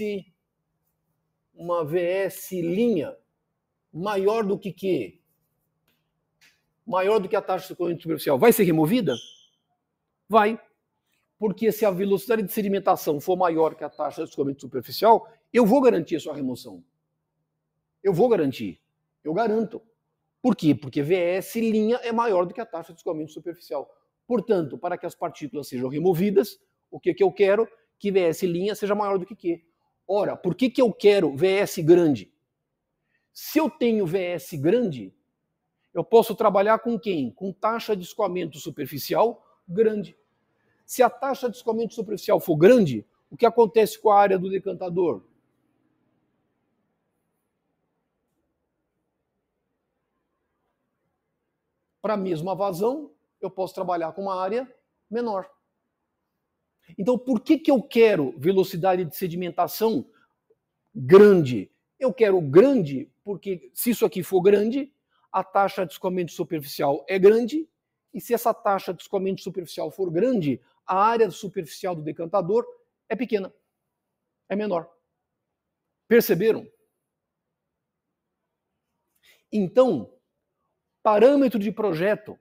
uma VS linha maior do que que maior do que a taxa de corrente superficial, vai ser removida? Vai. Porque se a velocidade de sedimentação for maior que a taxa de escoamento superficial, eu vou garantir a sua remoção. Eu vou garantir. Eu garanto. Por quê? Porque VS linha é maior do que a taxa de escoamento superficial. Portanto, para que as partículas sejam removidas, o que, que eu quero? Que VS linha seja maior do que Q. Ora, por que, que eu quero VS grande? Se eu tenho VS grande, eu posso trabalhar com quem? Com taxa de escoamento superficial grande. Se a taxa de escoamento superficial for grande, o que acontece com a área do decantador? para a mesma vazão, eu posso trabalhar com uma área menor. Então, por que, que eu quero velocidade de sedimentação grande? Eu quero grande porque, se isso aqui for grande, a taxa de escoamento superficial é grande, e se essa taxa de escoamento superficial for grande, a área superficial do decantador é pequena, é menor. Perceberam? Então, parâmetro de projeto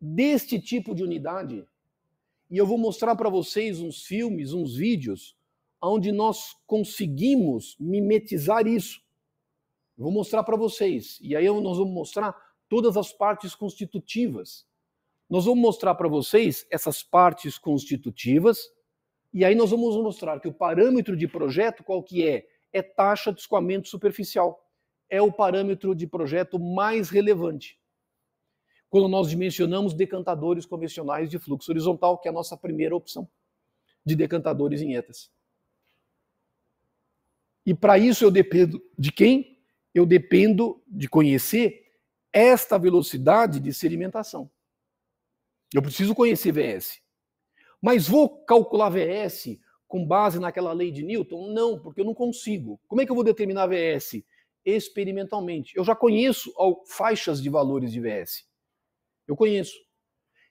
deste tipo de unidade. E eu vou mostrar para vocês uns filmes, uns vídeos, onde nós conseguimos mimetizar isso. vou mostrar para vocês. E aí nós vamos mostrar todas as partes constitutivas. Nós vamos mostrar para vocês essas partes constitutivas. E aí nós vamos mostrar que o parâmetro de projeto qual que é? É taxa de escoamento superficial é o parâmetro de projeto mais relevante. Quando nós dimensionamos decantadores convencionais de fluxo horizontal, que é a nossa primeira opção de decantadores em ETAs. E para isso eu dependo de quem? Eu dependo de conhecer esta velocidade de sedimentação. Eu preciso conhecer VS. Mas vou calcular VS com base naquela lei de Newton? Não, porque eu não consigo. Como é que eu vou determinar VS? experimentalmente. Eu já conheço faixas de valores de VS. Eu conheço.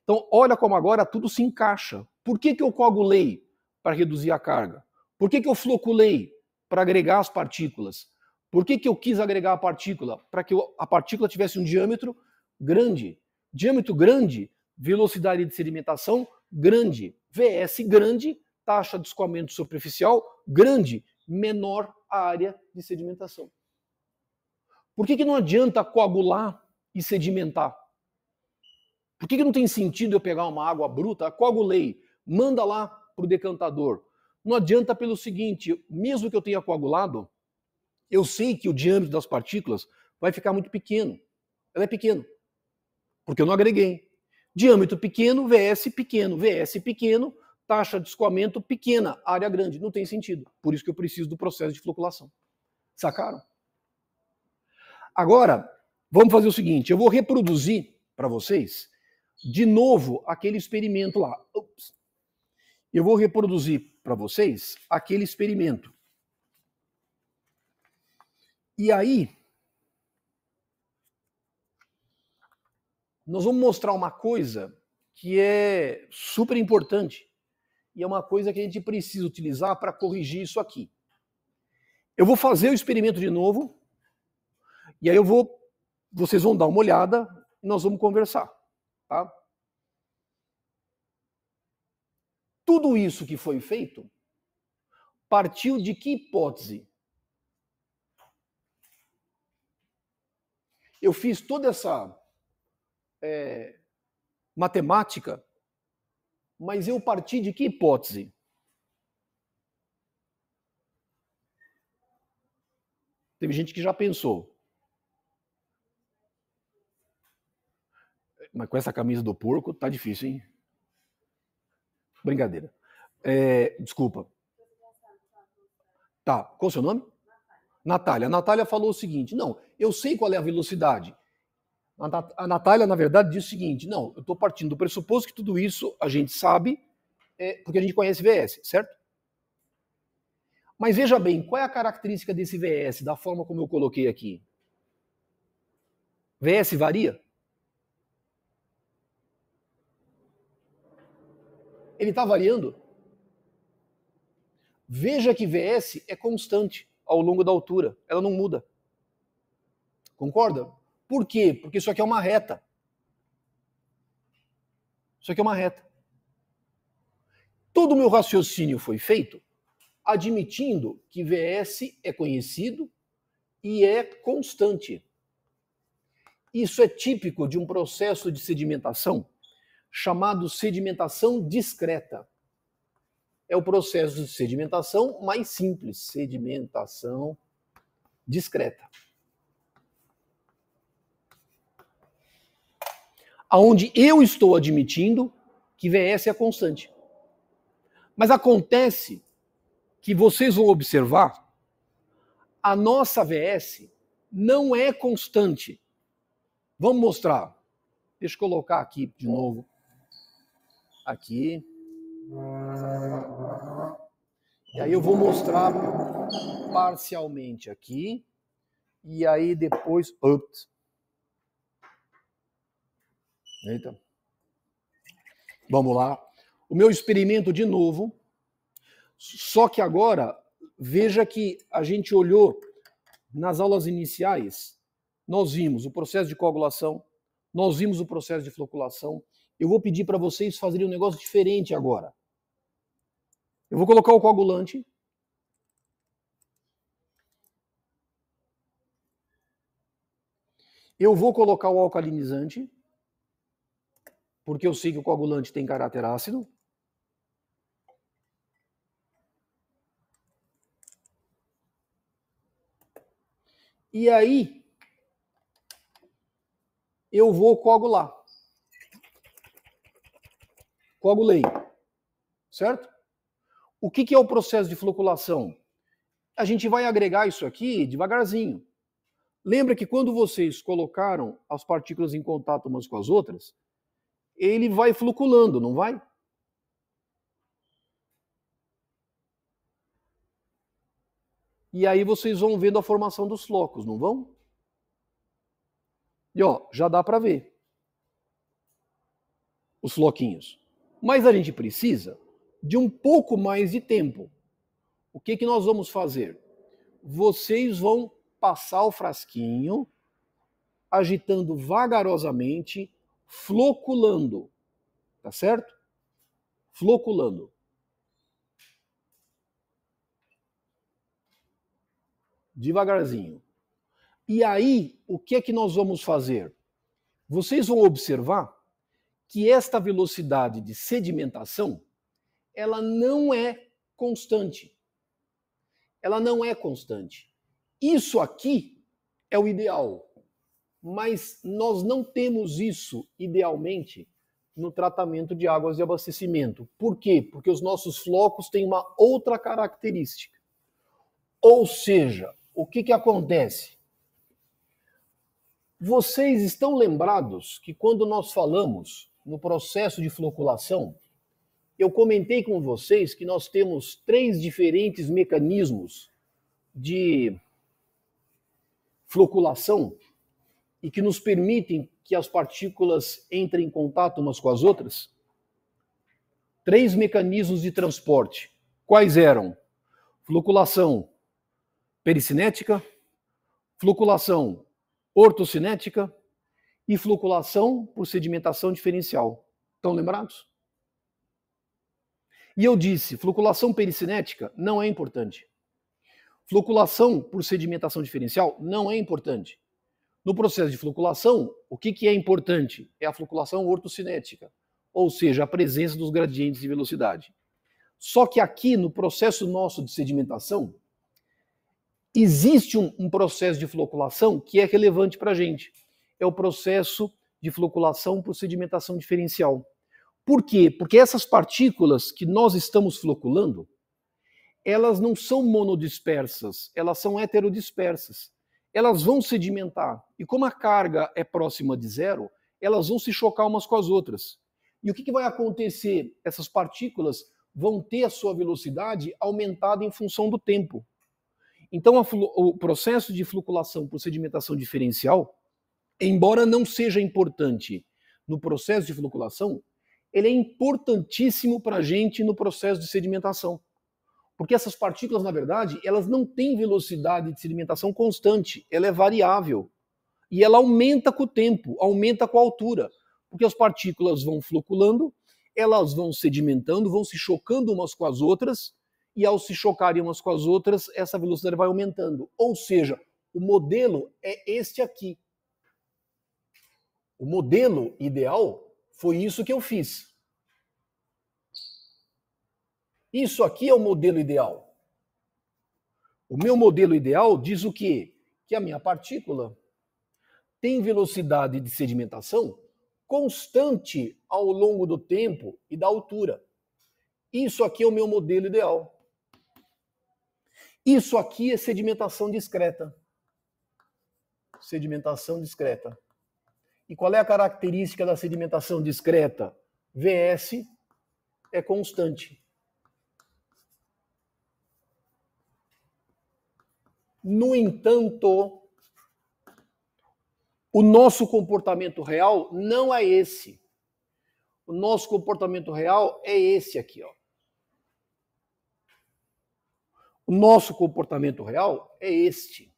Então, olha como agora tudo se encaixa. Por que, que eu coagulei para reduzir a carga? Por que, que eu floculei para agregar as partículas? Por que, que eu quis agregar a partícula? Para que a partícula tivesse um diâmetro grande. Diâmetro grande, velocidade de sedimentação grande. VS grande, taxa de escoamento superficial grande, menor a área de sedimentação. Por que, que não adianta coagular e sedimentar? Por que, que não tem sentido eu pegar uma água bruta? Coagulei, manda lá para o decantador. Não adianta pelo seguinte: mesmo que eu tenha coagulado, eu sei que o diâmetro das partículas vai ficar muito pequeno. Ela é pequena, porque eu não agreguei. Diâmetro pequeno, VS pequeno, VS pequeno, taxa de escoamento pequena, área grande. Não tem sentido. Por isso que eu preciso do processo de floculação. Sacaram? Agora, vamos fazer o seguinte: eu vou reproduzir para vocês de novo aquele experimento lá. Ups. Eu vou reproduzir para vocês aquele experimento. E aí, nós vamos mostrar uma coisa que é super importante e é uma coisa que a gente precisa utilizar para corrigir isso aqui. Eu vou fazer o experimento de novo e aí eu vou, vocês vão dar uma olhada e nós vamos conversar, tá? Tudo isso que foi feito partiu de que hipótese? Eu fiz toda essa é, matemática, mas eu parti de que hipótese? Teve gente que já pensou. Mas com essa camisa do porco tá difícil, hein? Brincadeira. É, desculpa. Tá, qual é o seu nome? Natália. A Natália falou o seguinte: não, eu sei qual é a velocidade. A, a Natália, na verdade, disse o seguinte: não, eu estou partindo do pressuposto que tudo isso a gente sabe, é, porque a gente conhece VS, certo? Mas veja bem, qual é a característica desse VS, da forma como eu coloquei aqui? VS varia? ele está variando. Veja que VS é constante ao longo da altura, ela não muda. Concorda? Por quê? Porque isso aqui é uma reta. Isso aqui é uma reta. Todo o meu raciocínio foi feito admitindo que VS é conhecido e é constante. Isso é típico de um processo de sedimentação chamado sedimentação discreta. É o processo de sedimentação mais simples, sedimentação discreta. Aonde eu estou admitindo que VS é constante. Mas acontece que vocês vão observar a nossa VS não é constante. Vamos mostrar. Deixa eu colocar aqui de novo aqui. E aí eu vou mostrar parcialmente aqui. E aí depois. Eita. Vamos lá. O meu experimento de novo. Só que agora, veja que a gente olhou nas aulas iniciais, nós vimos o processo de coagulação, nós vimos o processo de floculação, eu vou pedir para vocês fazerem um negócio diferente agora. Eu vou colocar o coagulante. Eu vou colocar o alcalinizante, porque eu sei que o coagulante tem caráter ácido. E aí, eu vou coagular coagulei. Certo? O que, que é o processo de floculação? A gente vai agregar isso aqui devagarzinho. Lembra que quando vocês colocaram as partículas em contato umas com as outras, ele vai fluculando, não vai? E aí vocês vão vendo a formação dos flocos, não vão? E ó, já dá para ver os floquinhos. Mas a gente precisa de um pouco mais de tempo. O que, que nós vamos fazer? Vocês vão passar o frasquinho, agitando vagarosamente, floculando. Tá certo? Floculando. Devagarzinho. E aí, o que é que nós vamos fazer? Vocês vão observar que esta velocidade de sedimentação ela não é constante. Ela não é constante. Isso aqui é o ideal, mas nós não temos isso idealmente no tratamento de águas de abastecimento. Por quê? Porque os nossos flocos têm uma outra característica. Ou seja, o que, que acontece? Vocês estão lembrados que quando nós falamos no processo de floculação, eu comentei com vocês que nós temos três diferentes mecanismos de floculação e que nos permitem que as partículas entrem em contato umas com as outras? Três mecanismos de transporte. Quais eram? Floculação pericinética, floculação ortocinética e floculação por sedimentação diferencial. Estão lembrados? E eu disse, floculação pericinética não é importante. Floculação por sedimentação diferencial não é importante. No processo de floculação, o que, que é importante? É a floculação ortocinética, ou seja, a presença dos gradientes de velocidade. Só que aqui, no processo nosso de sedimentação, existe um, um processo de floculação que é relevante para a gente é o processo de floculação por sedimentação diferencial. Por quê? Porque essas partículas que nós estamos floculando, elas não são monodispersas, elas são heterodispersas. Elas vão sedimentar. E como a carga é próxima de zero, elas vão se chocar umas com as outras. E o que, que vai acontecer? Essas partículas vão ter a sua velocidade aumentada em função do tempo. Então, o processo de floculação por sedimentação diferencial embora não seja importante no processo de floculação, ele é importantíssimo para a gente no processo de sedimentação. Porque essas partículas, na verdade, elas não têm velocidade de sedimentação constante, ela é variável. E ela aumenta com o tempo, aumenta com a altura, porque as partículas vão floculando, elas vão sedimentando, vão se chocando umas com as outras, e ao se chocarem umas com as outras, essa velocidade vai aumentando. Ou seja, o modelo é este aqui. O modelo ideal foi isso que eu fiz. Isso aqui é o modelo ideal. O meu modelo ideal diz o quê? Que a minha partícula tem velocidade de sedimentação constante ao longo do tempo e da altura. Isso aqui é o meu modelo ideal. Isso aqui é sedimentação discreta. Sedimentação discreta. E qual é a característica da sedimentação discreta? VS é constante. No entanto, o nosso comportamento real não é esse. O nosso comportamento real é esse aqui, ó. O nosso comportamento real é este.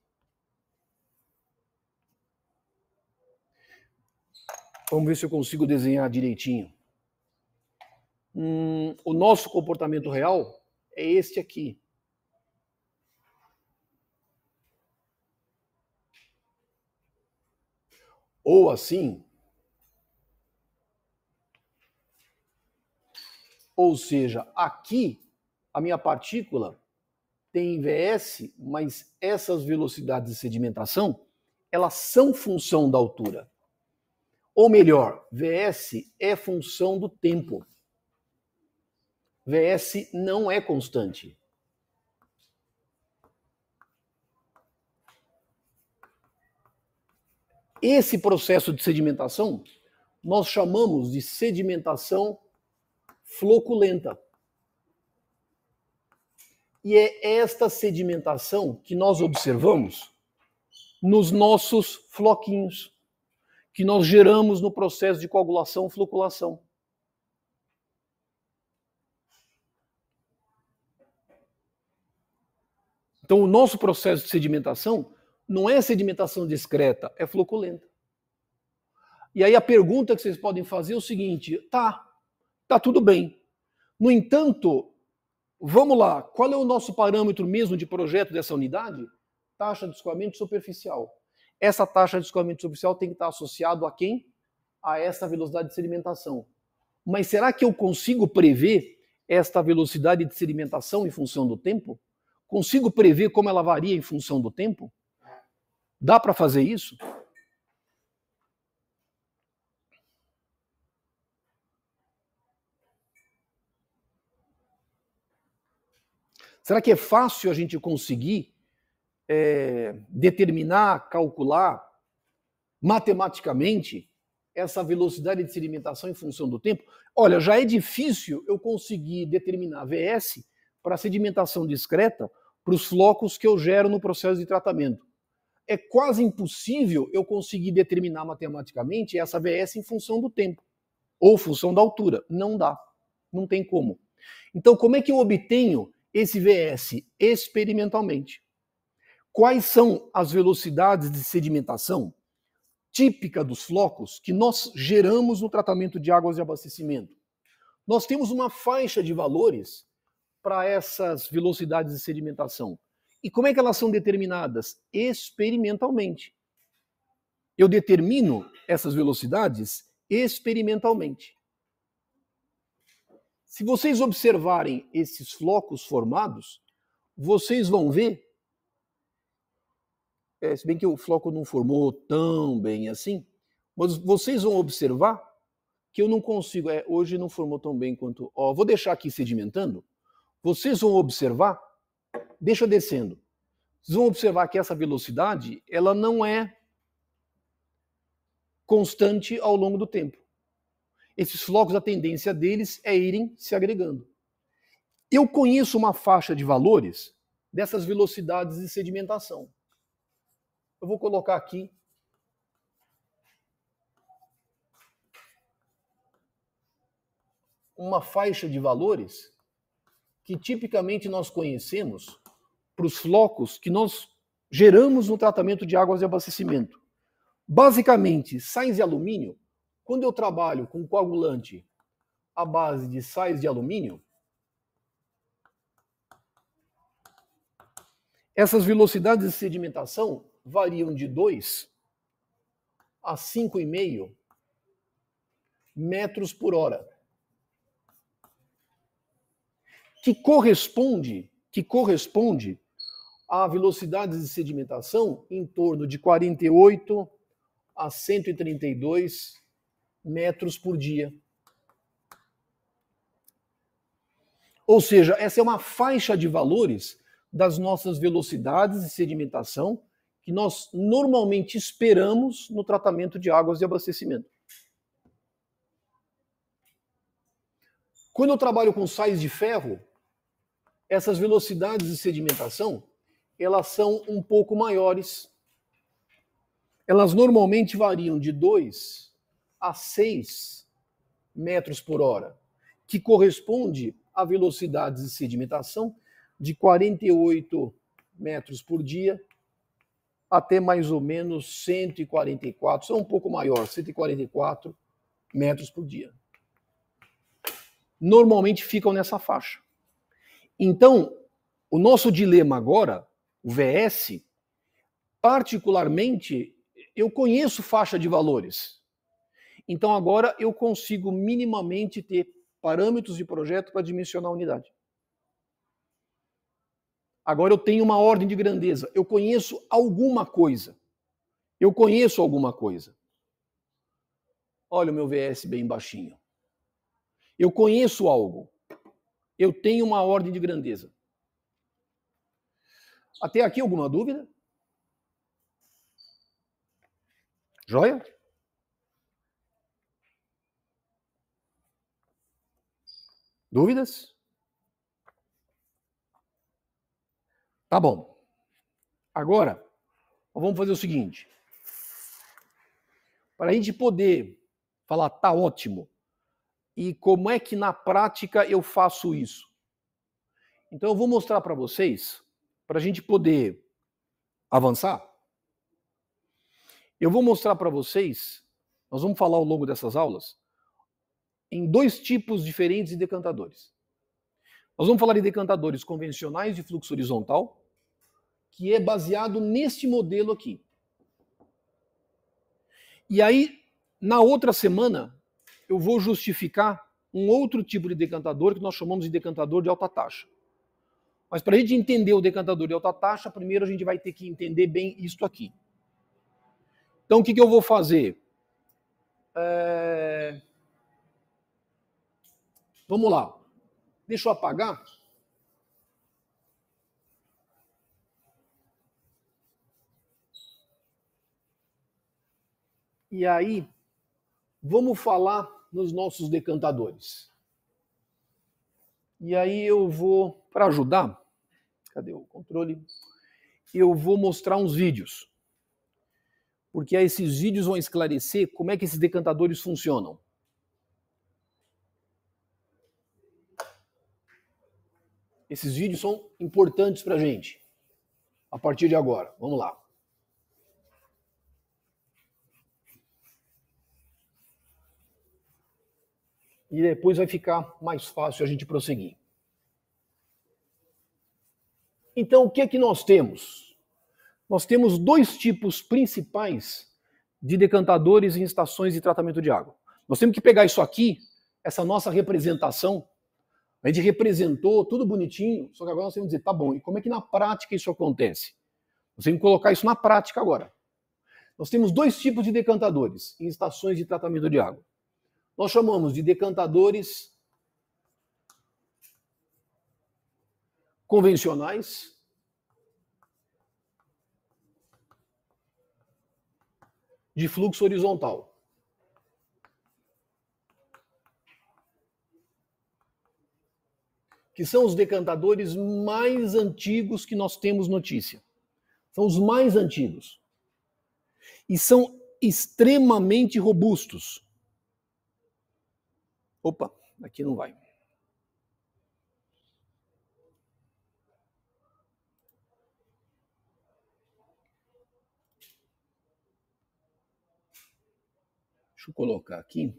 Vamos ver se eu consigo desenhar direitinho. Hum, o nosso comportamento real é este aqui. Ou assim. Ou seja, aqui a minha partícula tem vs, mas essas velocidades de sedimentação, elas são função da altura. Ou melhor, VS é função do tempo. VS não é constante. Esse processo de sedimentação nós chamamos de sedimentação floculenta. E é esta sedimentação que nós observamos nos nossos floquinhos que nós geramos no processo de coagulação floculação. Então, o nosso processo de sedimentação não é sedimentação discreta, é floculenta. E aí a pergunta que vocês podem fazer é o seguinte: tá, tá tudo bem. No entanto, vamos lá, qual é o nosso parâmetro mesmo de projeto dessa unidade? Taxa de escoamento superficial. Essa taxa de escoamento superficial tem que estar associado a quem? A essa velocidade de sedimentação. Mas será que eu consigo prever esta velocidade de sedimentação em função do tempo? Consigo prever como ela varia em função do tempo? Dá para fazer isso? Será que é fácil a gente conseguir é, determinar, calcular matematicamente essa velocidade de sedimentação em função do tempo. Olha, já é difícil eu conseguir determinar VS para sedimentação discreta para os flocos que eu gero no processo de tratamento. É quase impossível eu conseguir determinar matematicamente essa VS em função do tempo ou função da altura. Não dá. Não tem como. Então, como é que eu obtenho esse VS experimentalmente? quais são as velocidades de sedimentação típica dos flocos que nós geramos no tratamento de águas de abastecimento. Nós temos uma faixa de valores para essas velocidades de sedimentação. E como é que elas são determinadas? Experimentalmente. Eu determino essas velocidades experimentalmente. Se vocês observarem esses flocos formados, vocês vão ver é, se bem que o Floco não formou tão bem assim, mas vocês vão observar que eu não consigo, é, hoje não formou tão bem quanto, ó, vou deixar aqui sedimentando, vocês vão observar, deixa descendo, vocês vão observar que essa velocidade, ela não é constante ao longo do tempo. Esses flocos, a tendência deles é irem se agregando. Eu conheço uma faixa de valores dessas velocidades de sedimentação. Eu vou colocar aqui. Uma faixa de valores que tipicamente nós conhecemos para os flocos que nós geramos no tratamento de águas de abastecimento. Basicamente, sais de alumínio, quando eu trabalho com coagulante à base de sais de alumínio, essas velocidades de sedimentação variam de 2 a 5,5 metros por hora. Que corresponde, que corresponde a velocidades de sedimentação em torno de 48 a 132 metros por dia. Ou seja, essa é uma faixa de valores das nossas velocidades de sedimentação que nós normalmente esperamos no tratamento de águas de abastecimento. Quando eu trabalho com sais de ferro, essas velocidades de sedimentação, elas são um pouco maiores. Elas normalmente variam de 2 a 6 metros por hora, que corresponde a velocidades de sedimentação de 48 metros por dia até mais ou menos 144, são um pouco maior, 144 metros por dia. Normalmente ficam nessa faixa. Então, o nosso dilema agora, o VS, particularmente, eu conheço faixa de valores. Então, agora eu consigo minimamente ter parâmetros de projeto para dimensionar a unidade. Agora eu tenho uma ordem de grandeza. Eu conheço alguma coisa. Eu conheço alguma coisa. Olha o meu VS bem baixinho. Eu conheço algo. Eu tenho uma ordem de grandeza. Até aqui alguma dúvida? Joia? Dúvidas? Tá bom. Agora, vamos fazer o seguinte. Para a gente poder falar, tá ótimo. E como é que na prática eu faço isso? Então eu vou mostrar para vocês, para a gente poder avançar. Eu vou mostrar para vocês, nós vamos falar ao longo dessas aulas, em dois tipos diferentes de decantadores. Nós vamos falar de decantadores convencionais de fluxo horizontal, que é baseado nesse modelo aqui. E aí, na outra semana, eu vou justificar um outro tipo de decantador que nós chamamos de decantador de alta taxa. Mas para a gente entender o decantador de alta taxa, primeiro a gente vai ter que entender bem isto aqui. Então, o que, que eu vou fazer? É... Vamos lá. Deixa eu apagar. E aí, vamos falar nos nossos decantadores. E aí eu vou, para ajudar, cadê o controle? Eu vou mostrar uns vídeos. Porque aí esses vídeos vão esclarecer como é que esses decantadores funcionam. Esses vídeos são importantes para a gente. A partir de agora, vamos lá. e depois vai ficar mais fácil a gente prosseguir. Então, o que é que nós temos? Nós temos dois tipos principais de decantadores em estações de tratamento de água. Nós temos que pegar isso aqui, essa nossa representação. A gente representou tudo bonitinho, só que agora nós temos que dizer, tá bom, e como é que na prática isso acontece? Nós temos que colocar isso na prática agora. Nós temos dois tipos de decantadores em estações de tratamento de água. Nós chamamos de decantadores convencionais. De fluxo horizontal. que são os decantadores mais antigos que nós temos notícia. São os mais antigos. E são extremamente robustos. Opa, aqui não vai. Deixa eu colocar aqui.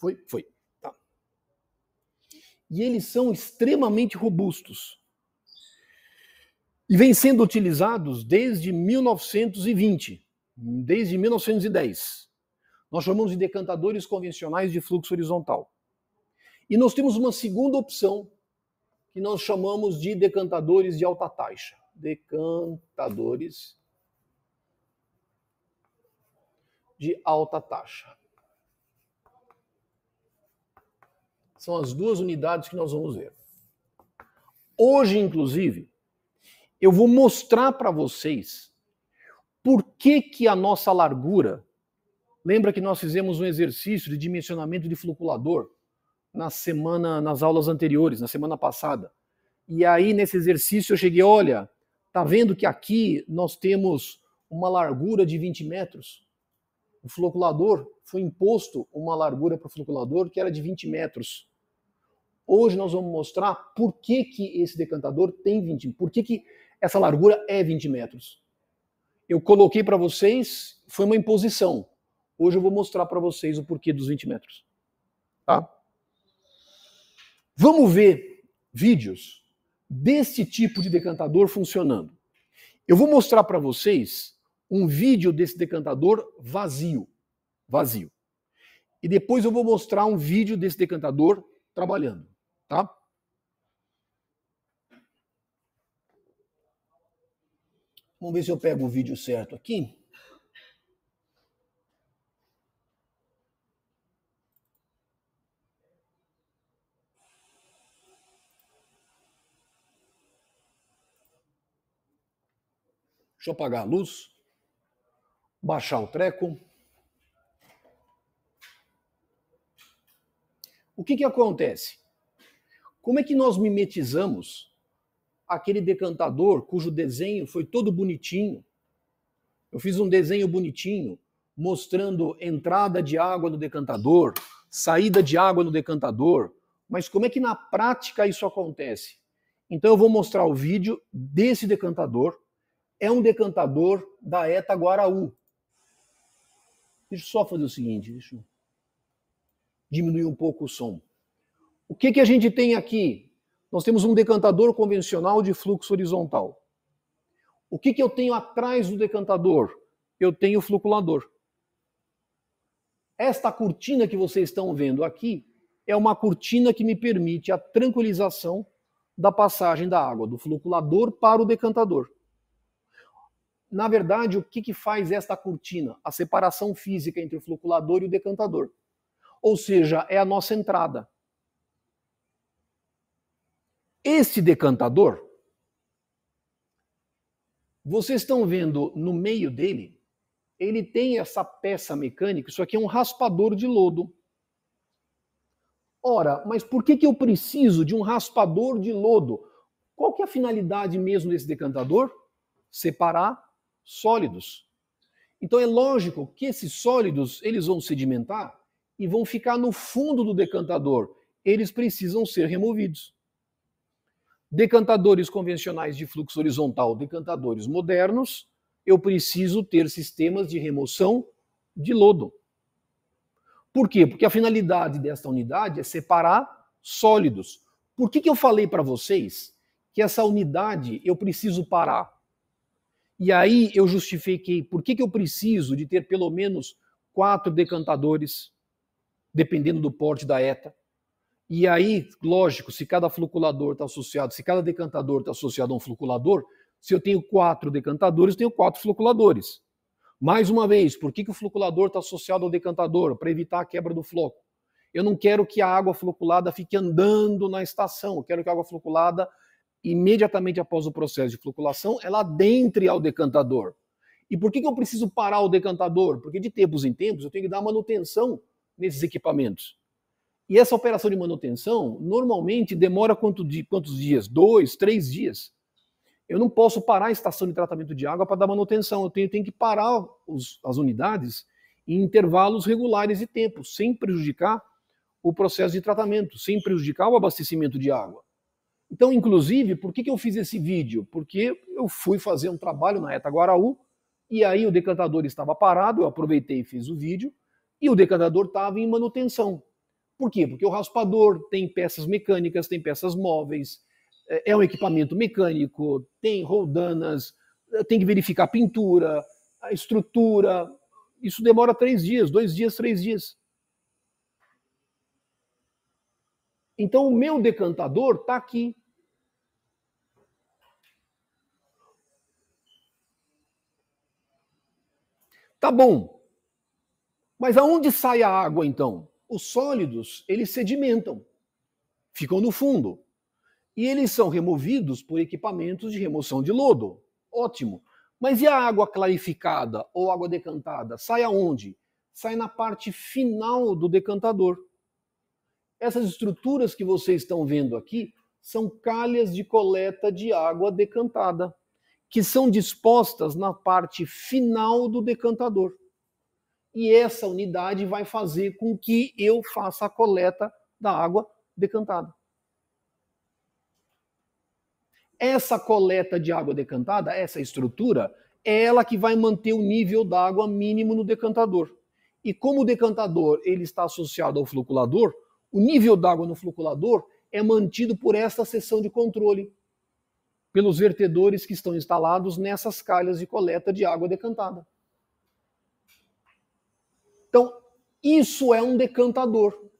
Foi, foi. Tá. E eles são extremamente robustos e vem sendo utilizados desde 1920, desde 1910. Nós chamamos de decantadores convencionais de fluxo horizontal. E nós temos uma segunda opção, que nós chamamos de decantadores de alta taxa. Decantadores de alta taxa. São as duas unidades que nós vamos ver. Hoje, inclusive, eu vou mostrar para vocês por que, que a nossa largura. Lembra que nós fizemos um exercício de dimensionamento de floculador na semana, nas aulas anteriores, na semana passada. E aí, nesse exercício, eu cheguei, olha, tá vendo que aqui nós temos uma largura de 20 metros? O floculador foi imposto uma largura para o floculador que era de 20 metros. Hoje nós vamos mostrar por que, que esse decantador tem 20, por que, que essa largura é 20 metros. Eu coloquei para vocês, foi uma imposição. Hoje eu vou mostrar para vocês o porquê dos 20 metros. Tá? Vamos ver vídeos desse tipo de decantador funcionando. Eu vou mostrar para vocês um vídeo desse decantador vazio, vazio. E depois eu vou mostrar um vídeo desse decantador trabalhando, tá? Vamos ver se eu pego o vídeo certo aqui. Deixa eu apagar a luz, baixar o treco. O que, que acontece? Como é que nós mimetizamos aquele decantador cujo desenho foi todo bonitinho. Eu fiz um desenho bonitinho mostrando entrada de água no decantador, saída de água no decantador, mas como é que na prática isso acontece? Então eu vou mostrar o vídeo desse decantador. É um decantador da ETA Guaraú. Deixa eu só fazer o seguinte, deixa eu diminuir um pouco o som. O que, que a gente tem aqui? Nós temos um decantador convencional de fluxo horizontal. O que, que eu tenho atrás do decantador? Eu tenho o fluculador. Esta cortina que vocês estão vendo aqui é uma cortina que me permite a tranquilização da passagem da água do fluculador para o decantador. Na verdade, o que, que faz esta cortina? A separação física entre o fluculador e o decantador. Ou seja, é a nossa entrada. Esse decantador, vocês estão vendo no meio dele, ele tem essa peça mecânica, isso aqui é um raspador de lodo. Ora, mas por que, que eu preciso de um raspador de lodo? Qual que é a finalidade mesmo desse decantador? Separar sólidos. Então é lógico que esses sólidos, eles vão sedimentar e vão ficar no fundo do decantador. Eles precisam ser removidos decantadores convencionais de fluxo horizontal, decantadores modernos, eu preciso ter sistemas de remoção de lodo. Por quê? Porque a finalidade desta unidade é separar sólidos. Por que, que eu falei para vocês que essa unidade eu preciso parar? E aí eu justifiquei por que, que eu preciso de ter pelo menos quatro decantadores, dependendo do porte da ETA. E aí, lógico, se cada fluculador está associado, se cada decantador está associado a um fluculador, se eu tenho quatro decantadores, eu tenho quatro fluculadores. Mais uma vez, por que, que o fluculador está associado ao decantador? Para evitar a quebra do floco. Eu não quero que a água fluculada fique andando na estação, eu quero que a água fluculada, imediatamente após o processo de fluculação, ela adentre ao decantador. E por que, que eu preciso parar o decantador? Porque de tempos em tempos eu tenho que dar manutenção nesses equipamentos. E essa operação de manutenção normalmente demora quanto de, quantos dias? Dois, três dias. Eu não posso parar a estação de tratamento de água para dar manutenção. Eu tenho, tenho que parar os, as unidades em intervalos regulares de tempo, sem prejudicar o processo de tratamento, sem prejudicar o abastecimento de água. Então, inclusive, por que, que eu fiz esse vídeo? Porque eu fui fazer um trabalho na ETA Guaraú, e aí o decantador estava parado, eu aproveitei e fiz o vídeo, e o decantador estava em manutenção. Por quê? Porque o raspador tem peças mecânicas, tem peças móveis, é, é um equipamento mecânico, tem roldanas, é, tem que verificar a pintura, a estrutura. Isso demora três dias, dois dias, três dias. Então, o meu decantador está aqui. Tá bom. Mas aonde sai a água, então? Os sólidos, eles sedimentam, ficam no fundo. E eles são removidos por equipamentos de remoção de lodo. Ótimo. Mas e a água clarificada ou água decantada? Sai aonde? Sai na parte final do decantador. Essas estruturas que vocês estão vendo aqui são calhas de coleta de água decantada, que são dispostas na parte final do decantador e essa unidade vai fazer com que eu faça a coleta da água decantada. Essa coleta de água decantada, essa estrutura, é ela que vai manter o nível d'água mínimo no decantador. E como o decantador ele está associado ao fluculador, o nível d'água no fluculador é mantido por esta seção de controle, pelos vertedores que estão instalados nessas calhas de coleta de água decantada. Então, isso é um decantador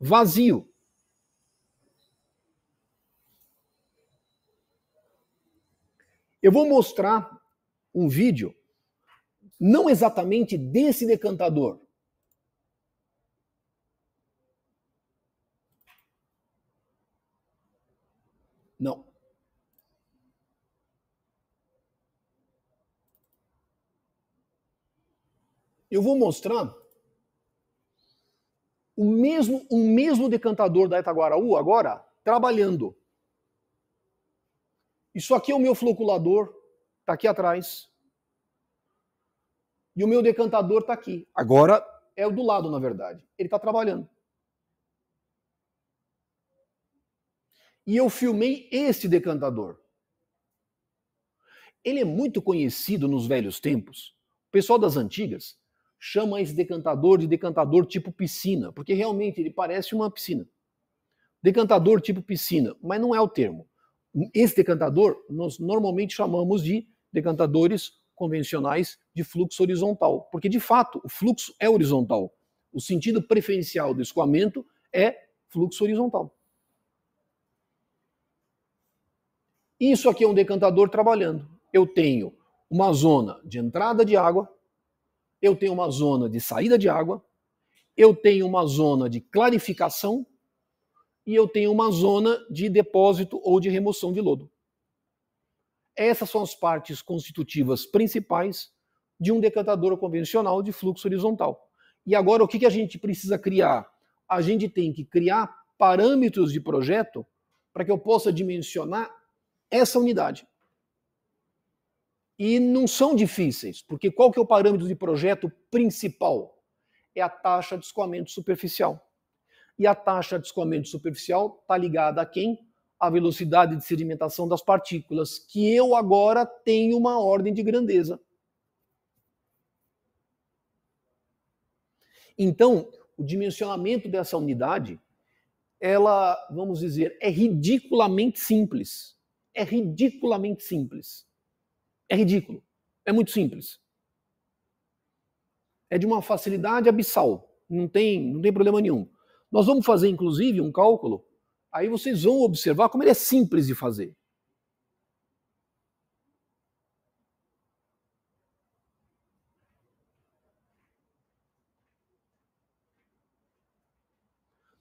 vazio. Eu vou mostrar um vídeo, não exatamente desse decantador, eu vou mostrar o mesmo, o mesmo decantador da Itaguaraú agora trabalhando. Isso aqui é o meu floculador, está aqui atrás. E o meu decantador está aqui. Agora é o do lado, na verdade. Ele está trabalhando. E eu filmei este decantador. Ele é muito conhecido nos velhos tempos. O pessoal das antigas chama esse decantador de decantador tipo piscina, porque realmente ele parece uma piscina. Decantador tipo piscina, mas não é o termo. Esse decantador nós normalmente chamamos de decantadores convencionais de fluxo horizontal, porque de fato o fluxo é horizontal. O sentido preferencial do escoamento é fluxo horizontal. Isso aqui é um decantador trabalhando. Eu tenho uma zona de entrada de água, eu tenho uma zona de saída de água, eu tenho uma zona de clarificação e eu tenho uma zona de depósito ou de remoção de lodo. Essas são as partes constitutivas principais de um decantador convencional de fluxo horizontal. E agora, o que a gente precisa criar? A gente tem que criar parâmetros de projeto para que eu possa dimensionar essa unidade. E não são difíceis, porque qual que é o parâmetro de projeto principal? É a taxa de escoamento superficial. E a taxa de escoamento superficial está ligada a quem? A velocidade de sedimentação das partículas, que eu agora tenho uma ordem de grandeza. Então, o dimensionamento dessa unidade, ela, vamos dizer, é ridiculamente simples. É ridiculamente simples. É ridículo. É muito simples. É de uma facilidade abissal. Não tem, não tem problema nenhum. Nós vamos fazer, inclusive, um cálculo. Aí vocês vão observar como ele é simples de fazer.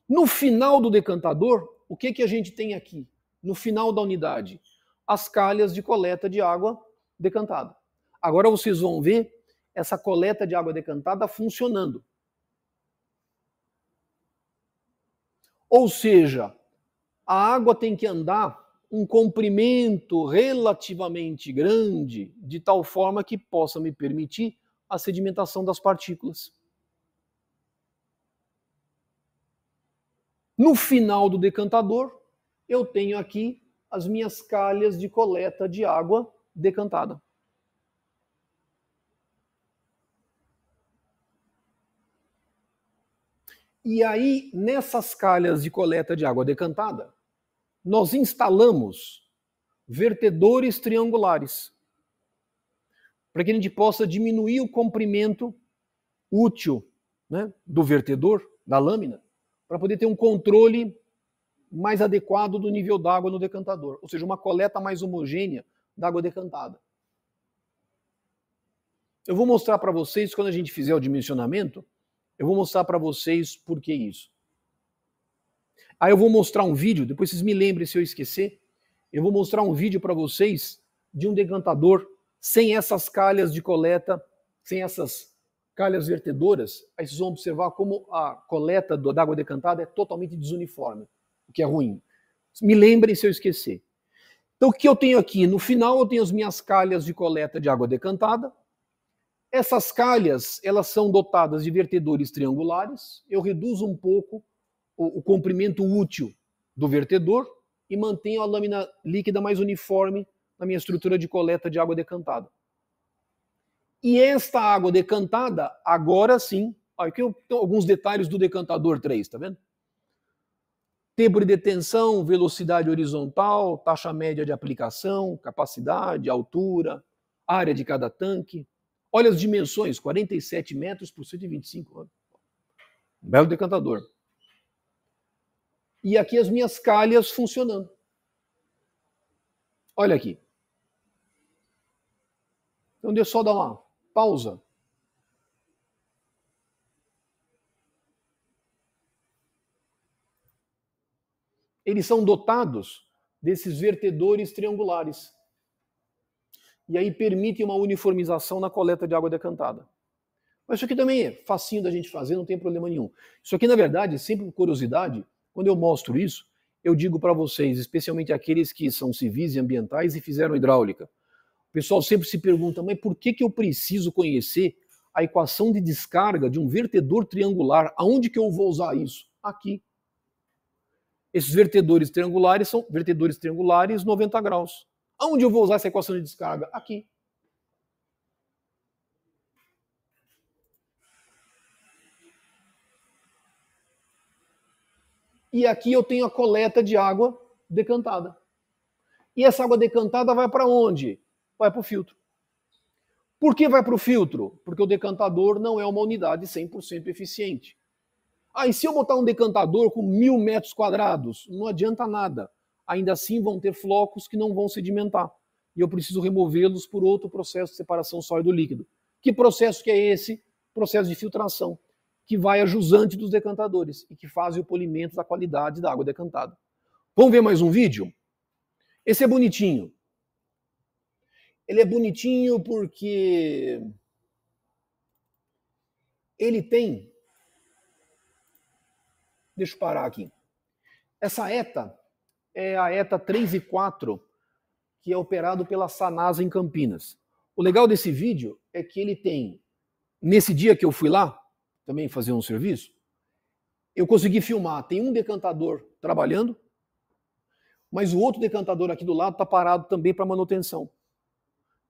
No final do decantador, o que, que a gente tem aqui? No final da unidade, as calhas de coleta de água decantado. Agora vocês vão ver essa coleta de água decantada funcionando. Ou seja, a água tem que andar um comprimento relativamente grande, de tal forma que possa me permitir a sedimentação das partículas. No final do decantador, eu tenho aqui as minhas calhas de coleta de água decantada. E aí, nessas calhas de coleta de água decantada, nós instalamos vertedores triangulares para que a gente possa diminuir o comprimento útil né, do vertedor, da lâmina, para poder ter um controle mais adequado do nível d'água no decantador, ou seja, uma coleta mais homogênea da água decantada. Eu vou mostrar para vocês, quando a gente fizer o dimensionamento, eu vou mostrar para vocês por que isso. Aí eu vou mostrar um vídeo, depois vocês me lembrem se eu esquecer, eu vou mostrar um vídeo para vocês de um decantador sem essas calhas de coleta, sem essas calhas vertedoras, aí vocês vão observar como a coleta da água decantada é totalmente desuniforme, o que é ruim. Me lembrem se eu esquecer. Então, o que eu tenho aqui? No final, eu tenho as minhas calhas de coleta de água decantada. Essas calhas, elas são dotadas de vertedores triangulares. Eu reduzo um pouco o, o comprimento útil do vertedor e mantenho a lâmina líquida mais uniforme na minha estrutura de coleta de água decantada. E esta água decantada, agora sim, aqui eu, então, alguns detalhes do decantador 3, tá vendo? tempo de detenção, velocidade horizontal, taxa média de aplicação, capacidade, altura, área de cada tanque. Olha as dimensões, 47 metros por 125. Um belo decantador. E aqui as minhas calhas funcionando. Olha aqui. Então, deixa eu só dar uma pausa eles são dotados desses vertedores triangulares. E aí permite uma uniformização na coleta de água decantada. Mas isso aqui também é facinho da gente fazer, não tem problema nenhum. Isso aqui, na verdade, sempre por curiosidade, quando eu mostro isso, eu digo para vocês, especialmente aqueles que são civis e ambientais e fizeram hidráulica. O pessoal sempre se pergunta, mas por que, que eu preciso conhecer a equação de descarga de um vertedor triangular? Aonde que eu vou usar isso? Aqui. Esses vertedores triangulares são vertedores triangulares 90 graus. Aonde eu vou usar essa equação de descarga? Aqui. E aqui eu tenho a coleta de água decantada. E essa água decantada vai para onde? Vai para o filtro. Por que vai para o filtro? Porque o decantador não é uma unidade 100% eficiente. Ah, e se eu botar um decantador com mil metros quadrados? Não adianta nada. Ainda assim vão ter flocos que não vão sedimentar. E eu preciso removê-los por outro processo de separação sólido-líquido. Que processo que é esse? Processo de filtração, que vai a jusante dos decantadores e que faz o polimento da qualidade da água decantada. Vamos ver mais um vídeo? Esse é bonitinho. Ele é bonitinho porque ele tem Deixa eu parar aqui. Essa ETA é a ETA 3 e 4, que é operado pela Sanasa em Campinas. O legal desse vídeo é que ele tem, nesse dia que eu fui lá, também fazer um serviço, eu consegui filmar. Tem um decantador trabalhando, mas o outro decantador aqui do lado está parado também para manutenção.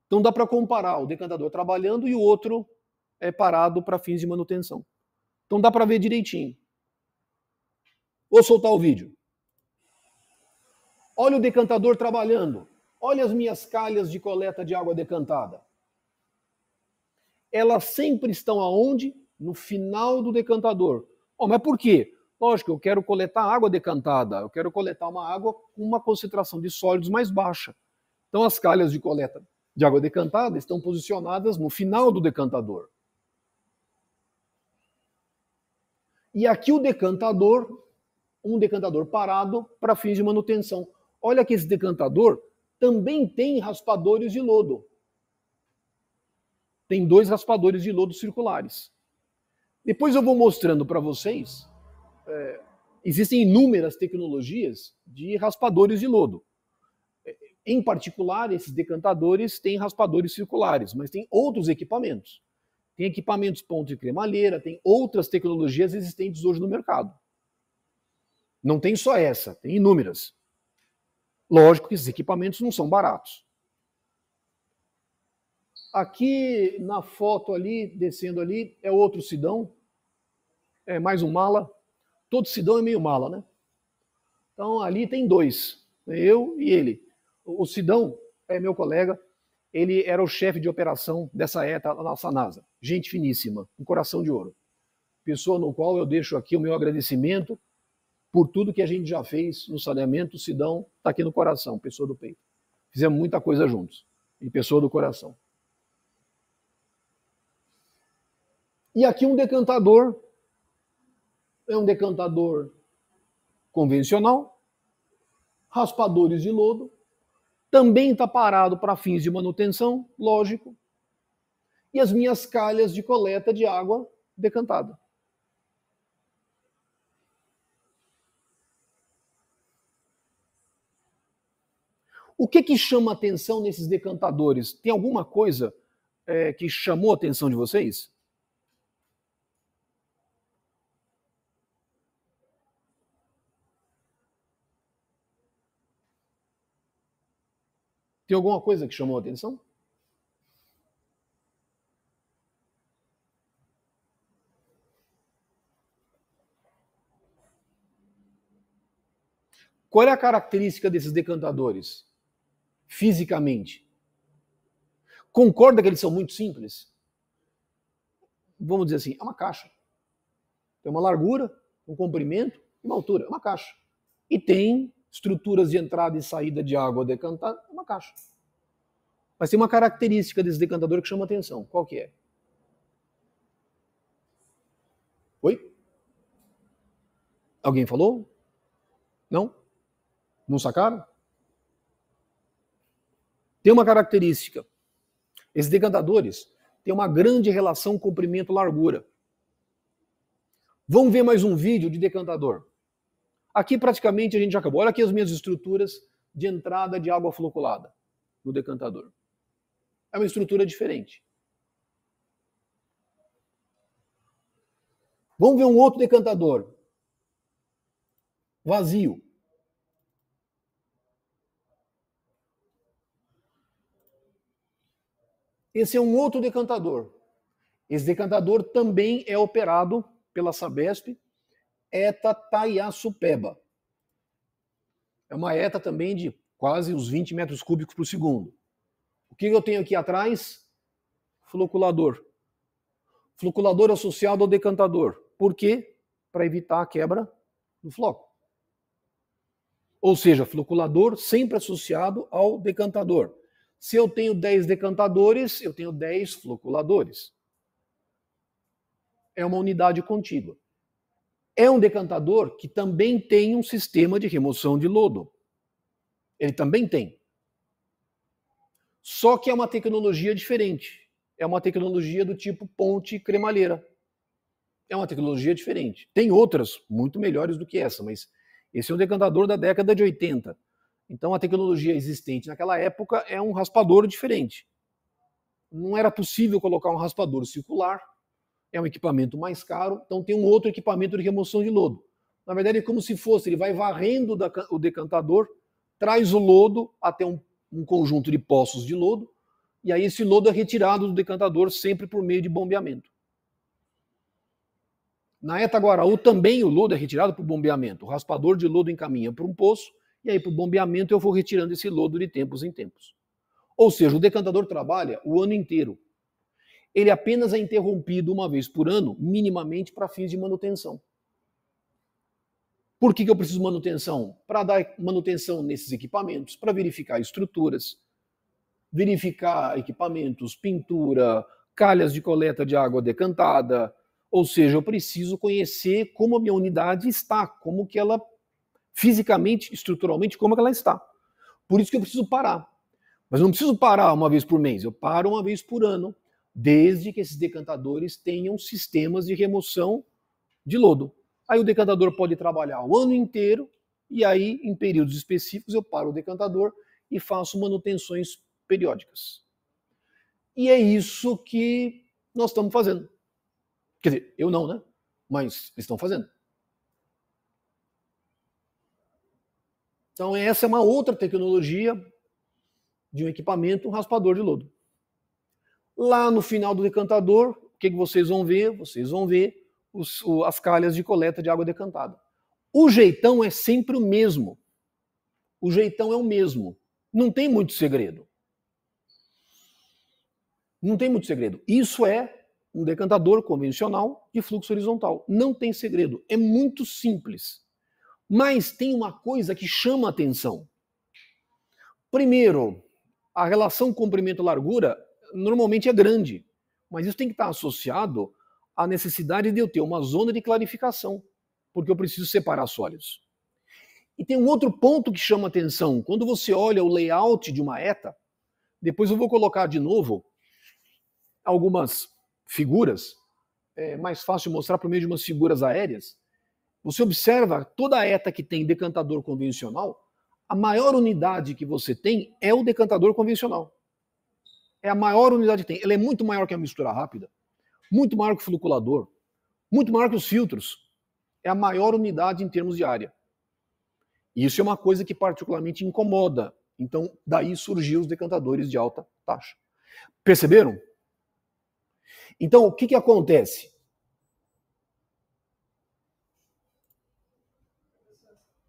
Então dá para comparar o decantador trabalhando e o outro é parado para fins de manutenção. Então dá para ver direitinho. Vou soltar o vídeo. Olha o decantador trabalhando. Olha as minhas calhas de coleta de água decantada. Elas sempre estão aonde? No final do decantador. Oh, mas por quê? Lógico, eu quero coletar água decantada, eu quero coletar uma água com uma concentração de sólidos mais baixa. Então, as calhas de coleta de água decantada estão posicionadas no final do decantador. E aqui o decantador um decantador parado para fins de manutenção. Olha que esse decantador também tem raspadores de lodo. Tem dois raspadores de lodo circulares. Depois eu vou mostrando para vocês. É, existem inúmeras tecnologias de raspadores de lodo. Em particular, esses decantadores têm raspadores circulares, mas tem outros equipamentos. Tem equipamentos ponto de cremalheira, tem outras tecnologias existentes hoje no mercado. Não tem só essa, tem inúmeras. Lógico que esses equipamentos não são baratos. Aqui na foto ali, descendo ali, é outro Sidão. É mais um mala. Todo Sidão é meio mala, né? Então ali tem dois, né? eu e ele. O Sidão é meu colega, ele era o chefe de operação dessa ETA da nossa NASA. Gente finíssima, um coração de ouro. Pessoa no qual eu deixo aqui o meu agradecimento por tudo que a gente já fez no saneamento, o Sidão está aqui no coração, pessoa do peito. Fizemos muita coisa juntos, e pessoa do coração. E aqui um decantador, é um decantador convencional, raspadores de lodo, também está parado para fins de manutenção, lógico, e as minhas calhas de coleta de água decantada. O que, que chama atenção nesses decantadores? Tem alguma coisa é, que chamou a atenção de vocês? Tem alguma coisa que chamou a atenção? Qual é a característica desses decantadores? fisicamente. Concorda que eles são muito simples? Vamos dizer assim, é uma caixa. Tem uma largura, um comprimento e uma altura, é uma caixa. E tem estruturas de entrada e saída de água decantada, é uma caixa. Mas tem uma característica desse decantador que chama atenção. Qual que é? Oi? Alguém falou? Não? Não sacaram? Tem uma característica. Esses decantadores têm uma grande relação comprimento-largura. Vamos ver mais um vídeo de decantador. Aqui praticamente a gente já acabou. Olha aqui as minhas estruturas de entrada de água floculada no decantador. É uma estrutura diferente. Vamos ver um outro decantador. Vazio. Esse é um outro decantador. Esse decantador também é operado pela Sabesp, ETA Taiaçupeba. É uma ETA também de quase uns 20 metros cúbicos por segundo. O que eu tenho aqui atrás? Floculador. Floculador associado ao decantador. Por quê? Para evitar a quebra do floco. Ou seja, floculador sempre associado ao decantador. Se eu tenho 10 decantadores, eu tenho 10 floculadores. É uma unidade contígua. É um decantador que também tem um sistema de remoção de lodo. Ele também tem. Só que é uma tecnologia diferente. É uma tecnologia do tipo ponte cremalheira. É uma tecnologia diferente. Tem outras muito melhores do que essa, mas esse é um decantador da década de 80. Então, a tecnologia existente naquela época é um raspador diferente. Não era possível colocar um raspador circular, é um equipamento mais caro, então tem um outro equipamento de remoção de lodo. Na verdade, é como se fosse, ele vai varrendo o decantador, traz o lodo até um, um conjunto de poços de lodo, e aí esse lodo é retirado do decantador sempre por meio de bombeamento. Na Etaguaraú também o lodo é retirado por bombeamento. O raspador de lodo encaminha para um poço, e aí para o bombeamento eu vou retirando esse lodo de tempos em tempos. Ou seja, o decantador trabalha o ano inteiro. Ele apenas é interrompido uma vez por ano, minimamente, para fins de manutenção. Por que, que eu preciso de manutenção? Para dar manutenção nesses equipamentos, para verificar estruturas, verificar equipamentos, pintura, calhas de coleta de água decantada, ou seja, eu preciso conhecer como a minha unidade está, como que ela fisicamente, estruturalmente, como é que ela está. Por isso que eu preciso parar. Mas eu não preciso parar uma vez por mês, eu paro uma vez por ano, desde que esses decantadores tenham sistemas de remoção de lodo. Aí o decantador pode trabalhar o ano inteiro, e aí, em períodos específicos, eu paro o decantador e faço manutenções periódicas. E é isso que nós estamos fazendo. Quer dizer, eu não, né? Mas estão fazendo. Então, essa é uma outra tecnologia de um equipamento, um raspador de lodo. Lá no final do decantador, o que, que vocês vão ver? Vocês vão ver os, o, as calhas de coleta de água decantada. O jeitão é sempre o mesmo. O jeitão é o mesmo. Não tem muito segredo. Não tem muito segredo. Isso é um decantador convencional de fluxo horizontal. Não tem segredo. É muito simples. Mas tem uma coisa que chama atenção. Primeiro, a relação comprimento-largura normalmente é grande, mas isso tem que estar associado à necessidade de eu ter uma zona de clarificação, porque eu preciso separar sólidos. E tem um outro ponto que chama atenção. Quando você olha o layout de uma ETA, depois eu vou colocar de novo algumas figuras, é mais fácil mostrar por meio de umas figuras aéreas. Você observa toda a ETA que tem decantador convencional, a maior unidade que você tem é o decantador convencional. É a maior unidade que tem. Ela é muito maior que a mistura rápida, muito maior que o floculador, muito maior que os filtros. É a maior unidade em termos de área. E isso é uma coisa que particularmente incomoda. Então, daí surgiu os decantadores de alta taxa. Perceberam? Então, o que, que acontece?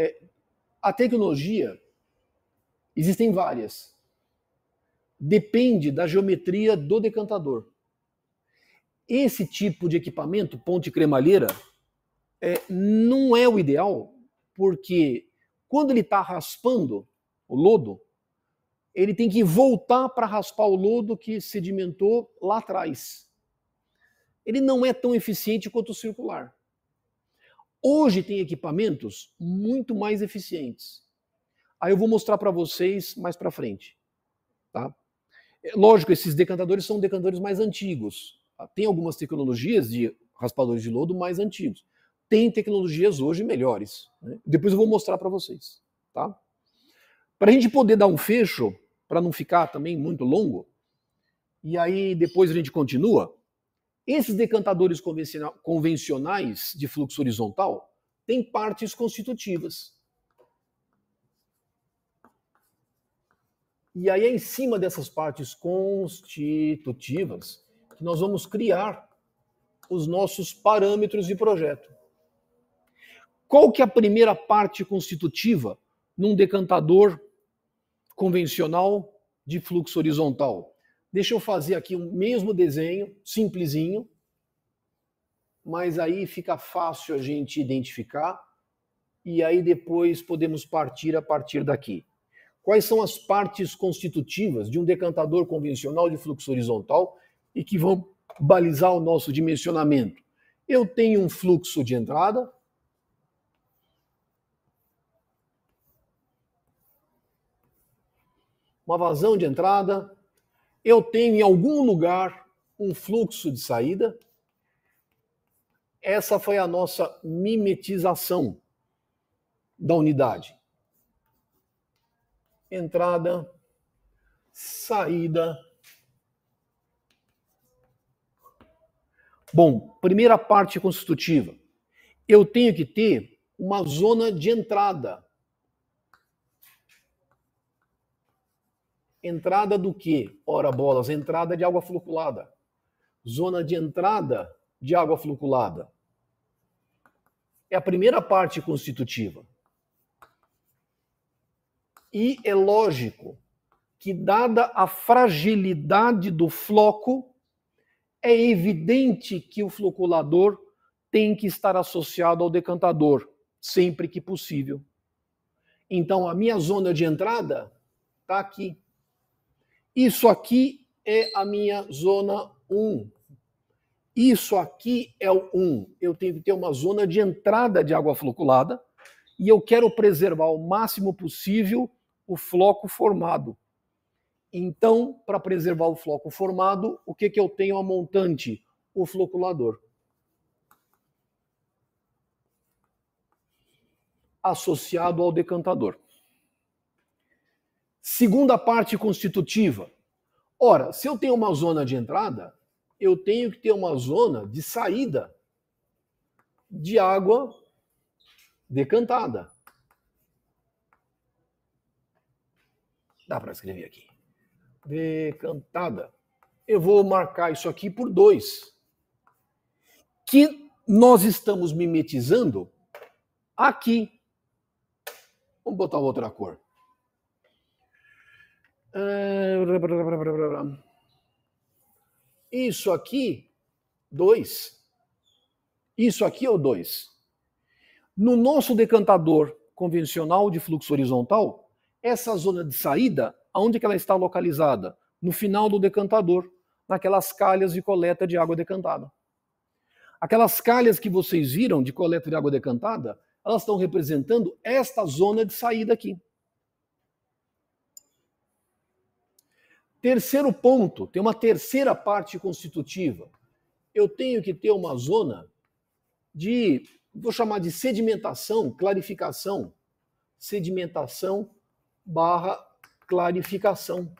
É, a tecnologia, existem várias. Depende da geometria do decantador. Esse tipo de equipamento, ponte cremalheira, é, não é o ideal, porque quando ele está raspando o lodo, ele tem que voltar para raspar o lodo que sedimentou lá atrás. Ele não é tão eficiente quanto o circular. Hoje tem equipamentos muito mais eficientes. Aí eu vou mostrar para vocês mais para frente. Tá? É, lógico, esses decantadores são decantadores mais antigos. Tá? Tem algumas tecnologias de raspadores de lodo mais antigos. Tem tecnologias hoje melhores. Né? Depois eu vou mostrar para vocês. Tá? Para a gente poder dar um fecho, para não ficar também muito longo, e aí depois a gente continua, esses decantadores convencionais de fluxo horizontal têm partes constitutivas. E aí é em cima dessas partes constitutivas que nós vamos criar os nossos parâmetros de projeto. Qual que é a primeira parte constitutiva num decantador convencional de fluxo horizontal? Deixa eu fazer aqui o mesmo desenho, simplesinho, mas aí fica fácil a gente identificar e aí depois podemos partir a partir daqui. Quais são as partes constitutivas de um decantador convencional de fluxo horizontal e que vão balizar o nosso dimensionamento? Eu tenho um fluxo de entrada, uma vazão de entrada, eu tenho em algum lugar um fluxo de saída. Essa foi a nossa mimetização da unidade. Entrada, saída. Bom, primeira parte constitutiva. Eu tenho que ter uma zona de entrada Entrada do que? Ora, bolas, entrada de água floculada. Zona de entrada de água floculada. É a primeira parte constitutiva. E é lógico que, dada a fragilidade do floco, é evidente que o floculador tem que estar associado ao decantador, sempre que possível. Então, a minha zona de entrada está aqui. Isso aqui é a minha zona 1. Isso aqui é o 1. Eu tenho que ter uma zona de entrada de água floculada e eu quero preservar o máximo possível o floco formado. Então, para preservar o floco formado, o que, que eu tenho a montante? O floculador. Associado ao decantador. Segunda parte constitutiva. Ora, se eu tenho uma zona de entrada, eu tenho que ter uma zona de saída de água decantada. Dá para escrever aqui. Decantada. Eu vou marcar isso aqui por dois. Que nós estamos mimetizando aqui. Vamos botar outra cor. Ah, isso aqui, 2. Isso aqui é o 2. No nosso decantador convencional de fluxo horizontal, essa zona de saída, onde que ela está localizada? No final do decantador, naquelas calhas de coleta de água decantada. Aquelas calhas que vocês viram de coleta de água decantada, elas estão representando esta zona de saída aqui. Terceiro ponto, tem uma terceira parte constitutiva. Eu tenho que ter uma zona de, vou chamar de sedimentação, clarificação. Sedimentação barra clarificação.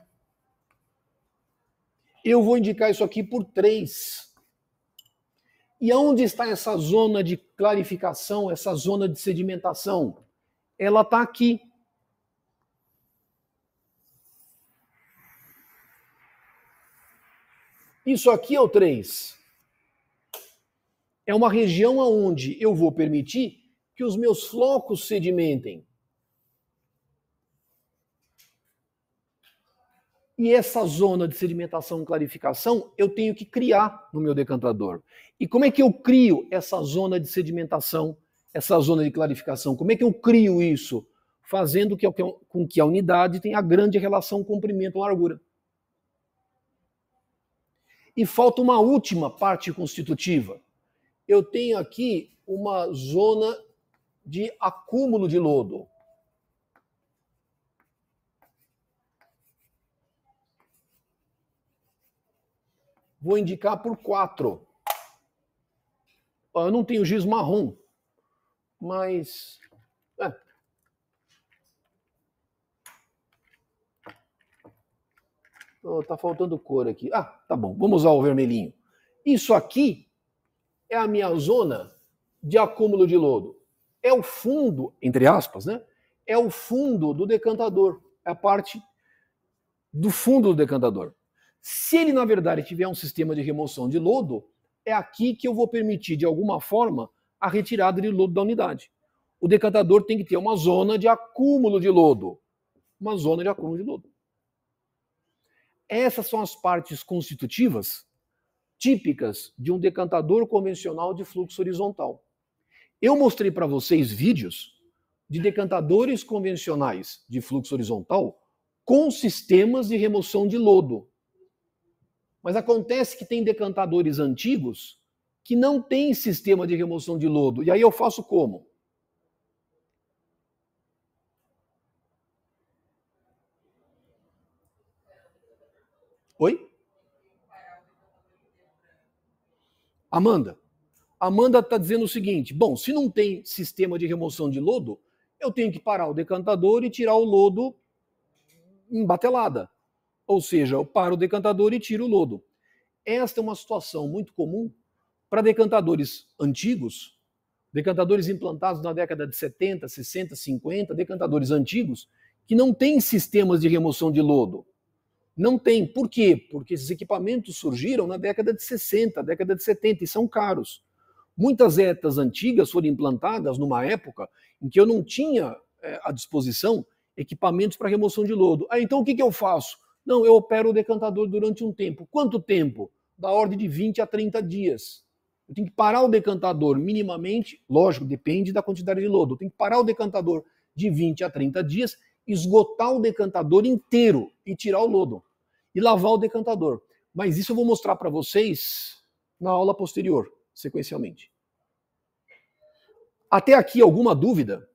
Eu vou indicar isso aqui por três. E aonde está essa zona de clarificação, essa zona de sedimentação? Ela está aqui. Isso aqui é o 3. É uma região onde eu vou permitir que os meus flocos sedimentem. E essa zona de sedimentação e clarificação eu tenho que criar no meu decantador. E como é que eu crio essa zona de sedimentação, essa zona de clarificação? Como é que eu crio isso? Fazendo com que a unidade tenha grande relação comprimento-largura. E falta uma última parte constitutiva. Eu tenho aqui uma zona de acúmulo de lodo. Vou indicar por quatro. Eu não tenho giz marrom, mas Oh, tá faltando cor aqui. Ah, tá bom, vamos usar o vermelhinho. Isso aqui é a minha zona de acúmulo de lodo. É o fundo, entre aspas, né? É o fundo do decantador. É a parte do fundo do decantador. Se ele, na verdade, tiver um sistema de remoção de lodo, é aqui que eu vou permitir, de alguma forma, a retirada de lodo da unidade. O decantador tem que ter uma zona de acúmulo de lodo. Uma zona de acúmulo de lodo. Essas são as partes constitutivas típicas de um decantador convencional de fluxo horizontal. Eu mostrei para vocês vídeos de decantadores convencionais de fluxo horizontal com sistemas de remoção de lodo. Mas acontece que tem decantadores antigos que não têm sistema de remoção de lodo. E aí eu faço como? Oi? Amanda. Amanda está dizendo o seguinte: bom, se não tem sistema de remoção de lodo, eu tenho que parar o decantador e tirar o lodo em batelada. Ou seja, eu paro o decantador e tiro o lodo. Esta é uma situação muito comum para decantadores antigos, decantadores implantados na década de 70, 60, 50, decantadores antigos, que não têm sistemas de remoção de lodo. Não tem. Por quê? Porque esses equipamentos surgiram na década de 60, década de 70 e são caros. Muitas etas antigas foram implantadas numa época em que eu não tinha é, à disposição equipamentos para remoção de lodo. Ah, então o que, que eu faço? Não, eu opero o decantador durante um tempo. Quanto tempo? Da ordem de 20 a 30 dias. Eu tenho que parar o decantador minimamente, lógico, depende da quantidade de lodo. Eu tenho que parar o decantador de 20 a 30 dias, esgotar o decantador inteiro e tirar o lodo e lavar o decantador. Mas isso eu vou mostrar para vocês na aula posterior, sequencialmente. Até aqui, alguma dúvida?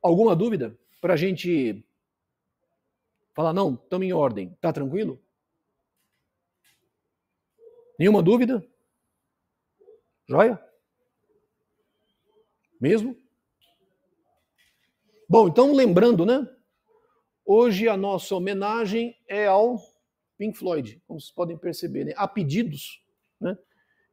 Alguma dúvida? Para a gente falar, não, estamos em ordem, tá tranquilo? Nenhuma dúvida? Joia? Mesmo? Bom, então lembrando, né? Hoje a nossa homenagem é ao Pink Floyd, como vocês podem perceber, né? a pedidos. Né?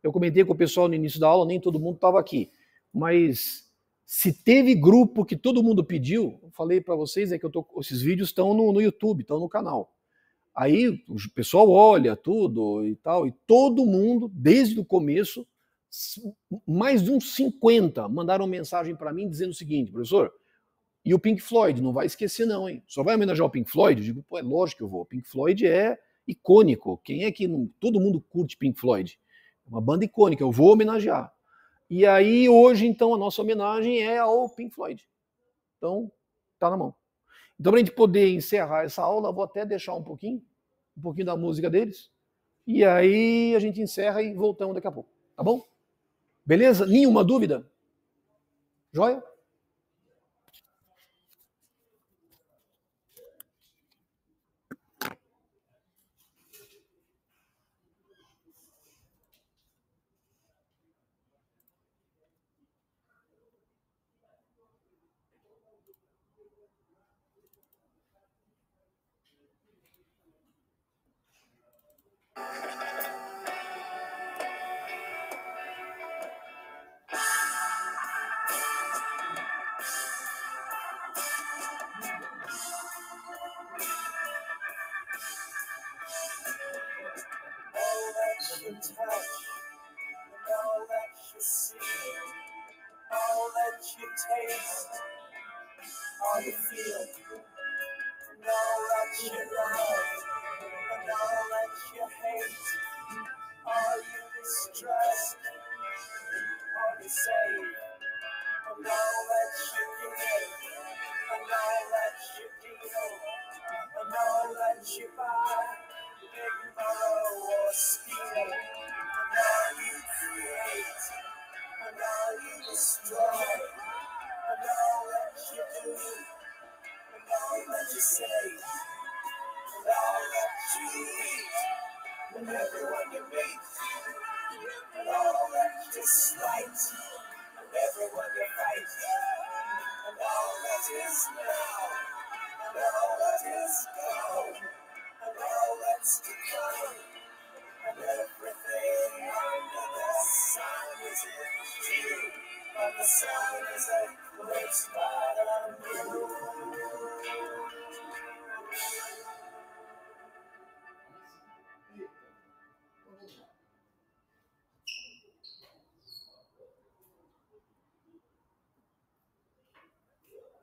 Eu comentei com o pessoal no início da aula, nem todo mundo estava aqui, mas se teve grupo que todo mundo pediu, eu falei para vocês é que tô, esses vídeos estão no, no YouTube, estão no canal. Aí o pessoal olha tudo e tal, e todo mundo, desde o começo, mais de uns 50 mandaram mensagem para mim dizendo o seguinte, professor, e o Pink Floyd, não vai esquecer, não, hein? Só vai homenagear o Pink Floyd? Eu digo, pô, é lógico que eu vou. Pink Floyd é icônico. Quem é que. Não... Todo mundo curte Pink Floyd. É uma banda icônica, eu vou homenagear. E aí, hoje, então, a nossa homenagem é ao Pink Floyd. Então, tá na mão. Então, para a gente poder encerrar essa aula, vou até deixar um pouquinho, um pouquinho da música deles. E aí a gente encerra e voltamos daqui a pouco. Tá bom? Beleza? Nenhuma dúvida? Joia?